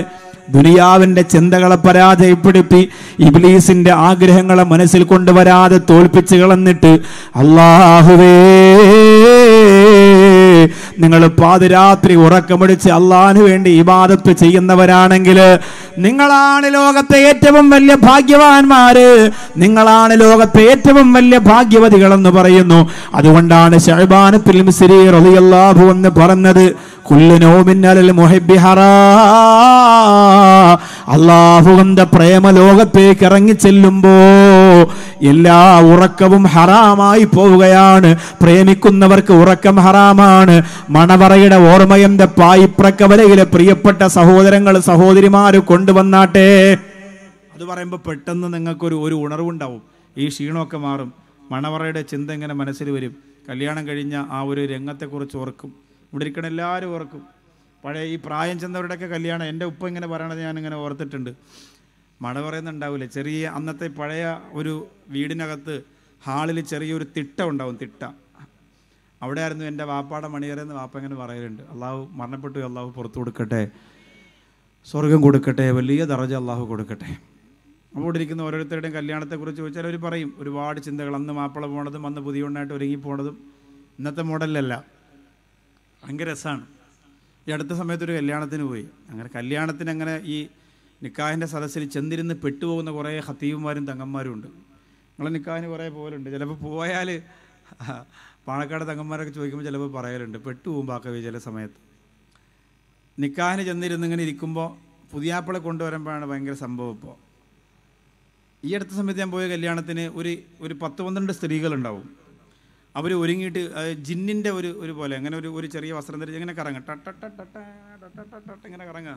ദുനിയാവിൻ്റെ ചിന്തകളെ പരാജയപ്പെടുത്തി ഇബ്ലീസിൻ്റെ ആഗ്രഹങ്ങളെ മനസ്സിൽ കൊണ്ടുവരാതെ തോൽപ്പിച്ച് കളന്നിട്ട് അള്ളാഹുവേ നിങ്ങൾ പാതിരാത്രി ഉറക്കമടിച്ച് അള്ളാഹിന് വേണ്ടി ഇബാദത്ത് ചെയ്യുന്നവരാണെങ്കിൽ നിങ്ങളാണ് ലോകത്തെ ഏറ്റവും വലിയ ഭാഗ്യവാന്മാര് നിങ്ങളാണ് ലോകത്തെ ഏറ്റവും വലിയ ഭാഗ്യവതികൾ എന്ന് പറയുന്നു അതുകൊണ്ടാണ് ഷഹബാനത്തിൽ റളിയല്ലാഹു എന്ന് പറഞ്ഞത് അള്ളാഹുവിന്റെ പ്രേമ ലോകത്തേക്ക് ഇറങ്ങി ചെല്ലുമ്പോ എല്ലാ ഉറക്കവും ഹറാമായി പോവുകയാണ് പ്രേമിക്കുന്നവർക്ക് ഉറക്കം ഹറാമാണ് മണവറയുടെ ഓർമ്മയന്റെ പായിപ്രക്കവലയിലെ പ്രിയപ്പെട്ട സഹോദരങ്ങൾ സഹോദരിമാര് കൊണ്ടുവന്നാട്ടെ അത് പറയുമ്പോൾ പെട്ടെന്ന് നിങ്ങൾക്കൊരു ഒരു ഉണർവുണ്ടാവും ഈ ക്ഷീണമൊക്കെ മാറും മണവറയുടെ ചിന്ത ഇങ്ങനെ മനസ്സിൽ വരും കല്യാണം കഴിഞ്ഞ ആ ഒരു രംഗത്തെക്കുറിച്ച് ഓർക്കും ഇവിടെ ഇരിക്കണ എല്ലാവരും ഓർക്കും പഴയ ഈ പ്രായം ചെന്നവരുടെയൊക്കെ കല്യാണം എൻ്റെ ഉപ്പ ഇങ്ങനെ പറയണത് ഞാനിങ്ങനെ ഓർത്തിട്ടുണ്ട് മഴ പറയുന്നുണ്ടാവില്ല ചെറിയ അന്നത്തെ പഴയ ഒരു വീടിനകത്ത് ഹാളിൽ ചെറിയൊരു തിട്ട ഉണ്ടാവും തിട്ട അവിടെ ആയിരുന്നു എൻ്റെ വാപ്പാടെ മണിയറെന്ന് വാപ്പ ഇങ്ങനെ പറയലുണ്ട് അള്ളാഹു മരണപ്പെട്ടു അള്ളാഹു പുറത്തു കൊടുക്കട്ടെ സ്വർഗം കൊടുക്കട്ടെ വലിയ ദറജ അള്ളാഹു കൊടുക്കട്ടെ അവിടെ ഇരിക്കുന്ന ഓരോരുത്തരുടെയും കല്യാണത്തെക്കുറിച്ച് ചോദിച്ചാൽ അവർ പറയും ഒരുപാട് ചിന്തകൾ അന്ന് മാപ്പിള പോണതും അന്ന് പുതിയ ഉണ്ണായിട്ട് ഒരുങ്ങി പോണതും ഇന്നത്തെ മോഡലല്ല ഭയങ്കര രസമാണ് ഈ അടുത്ത സമയത്തൊരു കല്യാണത്തിന് പോയി അങ്ങനെ കല്യാണത്തിന് അങ്ങനെ ഈ നിക്കാഹിൻ്റെ സദസ്സിൽ ചെന്നിരുന്ന് പെട്ടുപോകുന്ന കുറേ ഹത്തീവുമാരും തങ്ങന്മാരും ഉണ്ട് നിങ്ങളെ നിക്കാഹിന് കുറേ പോകലുണ്ട് ചിലപ്പോൾ പോയാൽ പാണക്കാട് തങ്ങന്മാരൊക്കെ ചോദിക്കുമ്പോൾ ചിലപ്പോൾ പറയലുണ്ട് പെട്ടുപോകും ബാക്കവി ചില സമയത്ത് നിക്കാഹിന് ചെന്നിരുന്ന് ഇങ്ങനെ ഇരിക്കുമ്പോൾ പുതിയാപ്പിളെ കൊണ്ടുവരുമ്പോഴാണ് ഭയങ്കര സംഭവം ഇപ്പോൾ ഈ അടുത്ത സമയത്ത് ഞാൻ പോയ കല്യാണത്തിന് ഒരു ഒരു പത്ത് പന്ത്രണ്ട് സ്ത്രീകളുണ്ടാവും അവർ ഒരുങ്ങിയിട്ട് ജിന്നിൻ്റെ ഒരു ഒരു പോലെ അങ്ങനെ ഒരു ഒരു ചെറിയ വസ്ത്രം ധരിച്ച് ഇങ്ങനെ കറങ്ങാം ടട്ട ടട്ട ഇങ്ങനെ കറങ്ങുക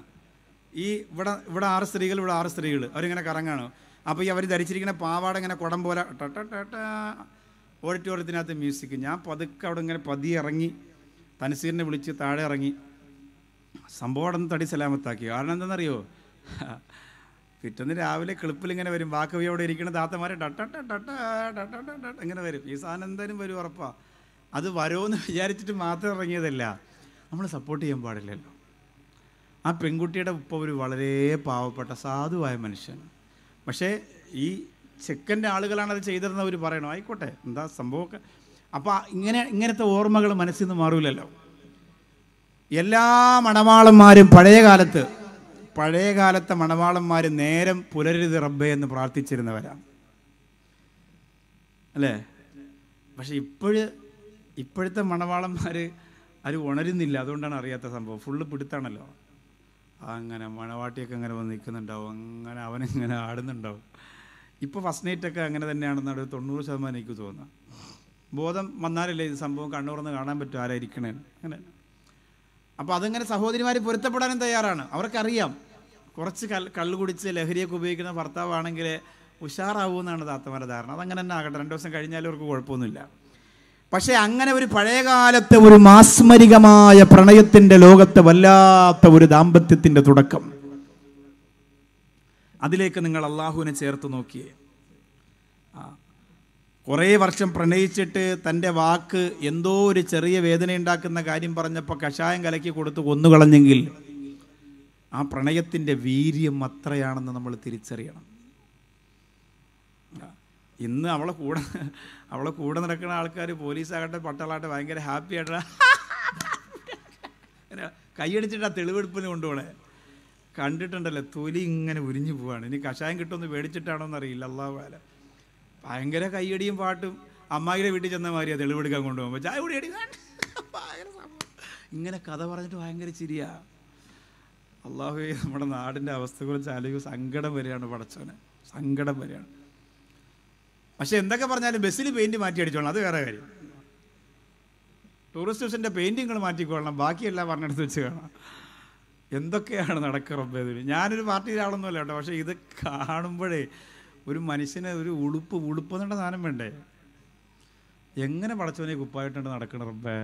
ഈ ഇവിടെ ഇവിടെ ആറ് സ്ത്രീകൾ ഇവിടെ ആറ് സ്ത്രീകൾ അവരിങ്ങനെ കറങ്ങാണ് അപ്പോൾ ഈ അവർ ധരിച്ചിരിക്കുന്ന പാവാട ഇങ്ങനെ കുടം പോലെ ടട്ട ഓഡിറ്റോറിയത്തിനകത്ത് മ്യൂസിക് ഞാൻ പതുക്കെ അവിടെ ഇങ്ങനെ പതി ഇറങ്ങി തനസീറിനെ വിളിച്ച് താഴെ ഇറങ്ങി സംഭവം അവിടെ തടി സലാമത്താക്കി കാരണം എന്താണെന്നറിയോ പിറ്റൊന്ന് രാവിലെ കിളിപ്പിൽ ഇങ്ങനെ വരും ബാക്കവിയോടെ അവിടെ ഇരിക്കുന്ന താത്തമാരെ ഇങ്ങനെ വരും ഈ സാധനം എന്തായാലും വരും ഉറപ്പാണ് അത് വരുമെന്ന് വിചാരിച്ചിട്ട് മാത്രം ഇറങ്ങിയതല്ല നമ്മൾ സപ്പോർട്ട് ചെയ്യാൻ പാടില്ലല്ലോ ആ പെൺകുട്ടിയുടെ ഉപ്പ ഒരു വളരെ പാവപ്പെട്ട സാധുവായ മനുഷ്യൻ പക്ഷേ ഈ ചെക്കൻ്റെ ആളുകളാണ് അത് ചെയ്തതെന്ന് അവർ പറയണം ആയിക്കോട്ടെ എന്താ സംഭവമൊക്കെ അപ്പോൾ ഇങ്ങനെ ഇങ്ങനത്തെ ഓർമ്മകൾ മനസ്സിൽ നിന്ന് മാറൂലല്ലോ എല്ലാ മണവാളന്മാരും പഴയ കാലത്ത് പഴയ കാലത്തെ മണവാളന്മാർ നേരം പുലരരുത് റബ്ബെ എന്ന് പ്രാർത്ഥിച്ചിരുന്നവരാണ് അല്ലേ പക്ഷെ ഇപ്പോഴ് ഇപ്പോഴത്തെ മണവാളന്മാർ അത് ഉണരുന്നില്ല അതുകൊണ്ടാണ് അറിയാത്ത സംഭവം ഫുള്ള് പിടുത്താണല്ലോ അങ്ങനെ മണവാട്ടിയൊക്കെ അങ്ങനെ വന്ന് നിൽക്കുന്നുണ്ടാവും അങ്ങനെ അവനിങ്ങനെ ആടുന്നുണ്ടാവും ഇപ്പോൾ ഫസ്റ്റ് നൈറ്റൊക്കെ അങ്ങനെ തന്നെയാണെന്നാണ് ഒരു തൊണ്ണൂറ് ശതമാനം എനിക്ക് തോന്നുന്നത് ബോധം വന്നാലല്ലേ ഇത് സംഭവം കണ്ണുറന്ന് കാണാൻ പറ്റും ആരായിരിക്കണേ അങ്ങനെ അപ്പോൾ അതിങ്ങനെ സഹോദരിമാർ പൊരുത്തപ്പെടാനും തയ്യാറാണ് അവർക്കറിയാം കുറച്ച് കൽ കള്ള് കുടിച്ച് ലഹരിയൊക്കെ ഉപയോഗിക്കുന്ന ഭർത്താവാണെങ്കിൽ എന്നാണ് താത്തമാരുടെ ധാരണ അതങ്ങനെ തന്നെ ആകട്ടെ രണ്ട് ദിവസം കഴിഞ്ഞാലും അവർക്ക് കുഴപ്പമൊന്നുമില്ല പക്ഷേ അങ്ങനെ ഒരു പഴയകാലത്തെ ഒരു മാസ്മരികമായ പ്രണയത്തിൻ്റെ ലോകത്തെ വല്ലാത്ത ഒരു ദാമ്പത്യത്തിൻ്റെ തുടക്കം അതിലേക്ക് നിങ്ങൾ അള്ളാഹുവിനെ ചേർത്ത് നോക്കിയേ കുറേ വർഷം പ്രണയിച്ചിട്ട് തൻ്റെ വാക്ക് എന്തോ ഒരു ചെറിയ വേദന ഉണ്ടാക്കുന്ന കാര്യം പറഞ്ഞപ്പോൾ കഷായം കലക്കി കൊടുത്ത് കൊന്നുകളഞ്ഞെങ്കിൽ ആ പ്രണയത്തിൻ്റെ വീര്യം അത്രയാണെന്ന് നമ്മൾ തിരിച്ചറിയണം ഇന്ന് അവളെ കൂടെ അവളെ കൂടെ നടക്കുന്ന ആൾക്കാർ പോലീസാകട്ടെ പട്ടാളാകട്ടെ ഭയങ്കര ഹാപ്പി ആയിട്ടാ കൈയടിച്ചിട്ട് തെളിവെടുപ്പിന് കൊണ്ടുപോണെ കണ്ടിട്ടുണ്ടല്ലോ തൊലി ഇങ്ങനെ ഉരിഞ്ഞു പോവാണ് ഇനി കഷായം കിട്ടുമെന്ന് പേടിച്ചിട്ടാണോ എന്നറിയില്ല അള്ളാഹാല ഭയങ്കര കൈയടിയും പാട്ടും അമ്മായിയുടെ വീട്ടിൽ ചെന്ന മാതിരിയാ തെളിവെടുക്കാൻ കൊണ്ടുപോകുമ്പോൾ ചായ കൂടി അടിക്കാൻ ഇങ്ങനെ കഥ പറഞ്ഞിട്ട് ഭയങ്കര ചിരിയാ അള്ളാഹു നമ്മുടെ നാടിൻ്റെ അവസ്ഥ കുറിച്ച് സങ്കടം വരികയാണ് പടച്ചവന് സങ്കടം വരികയാണ് പക്ഷേ എന്തൊക്കെ പറഞ്ഞാലും ബസ്സിൽ പെയിൻറ് മാറ്റി അടിച്ചോളണം അത് വേറെ കാര്യം ടൂറിസ്റ്റ് ബസ്സിൻ്റെ പെയിൻറ്റിങ്ങൾ മാറ്റിക്കൊള്ളണം ബാക്കിയെല്ലാം പറഞ്ഞെടുത്ത് വെച്ച് കാണാം എന്തൊക്കെയാണ് നടക്കുന്നത് ഞാനൊരു പാർട്ടിയിലാളൊന്നുമല്ല കേട്ടോ പക്ഷേ ഇത് കാണുമ്പോഴേ ഒരു മനുഷ്യന് ഒരു ഉളുപ്പ് ഉളുപ്പ് എന്നുള്ള സാധനം വേണ്ടേ എങ്ങനെ പടച്ചവനെ കുപ്പായിട്ടുണ്ട് നടക്കണ റബ്ബേ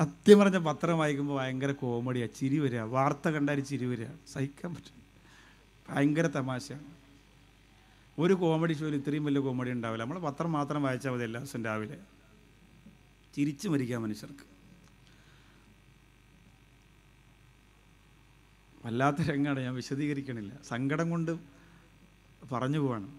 സത്യം പറഞ്ഞ പത്രം വായിക്കുമ്പോൾ ഭയങ്കര കോമഡിയാണ് ചിരി വരിക വാർത്ത കണ്ടാൽ ചിരി വരിക സഹിക്കാൻ പറ്റും ഭയങ്കര തമാശയാണ് ഒരു കോമഡി ഷോയിൽ ഇത്രയും വലിയ കോമഡി ഉണ്ടാവില്ല നമ്മൾ പത്രം മാത്രം വായിച്ചാൽ മതി എല്ലാ ദിവസം രാവിലെ ചിരിച്ചു മരിക്കാം മനുഷ്യർക്ക് വല്ലാത്ത രംഗമാണ് ഞാൻ വിശദീകരിക്കണില്ല സങ്കടം കൊണ്ട് പറഞ്ഞു പോവാണ്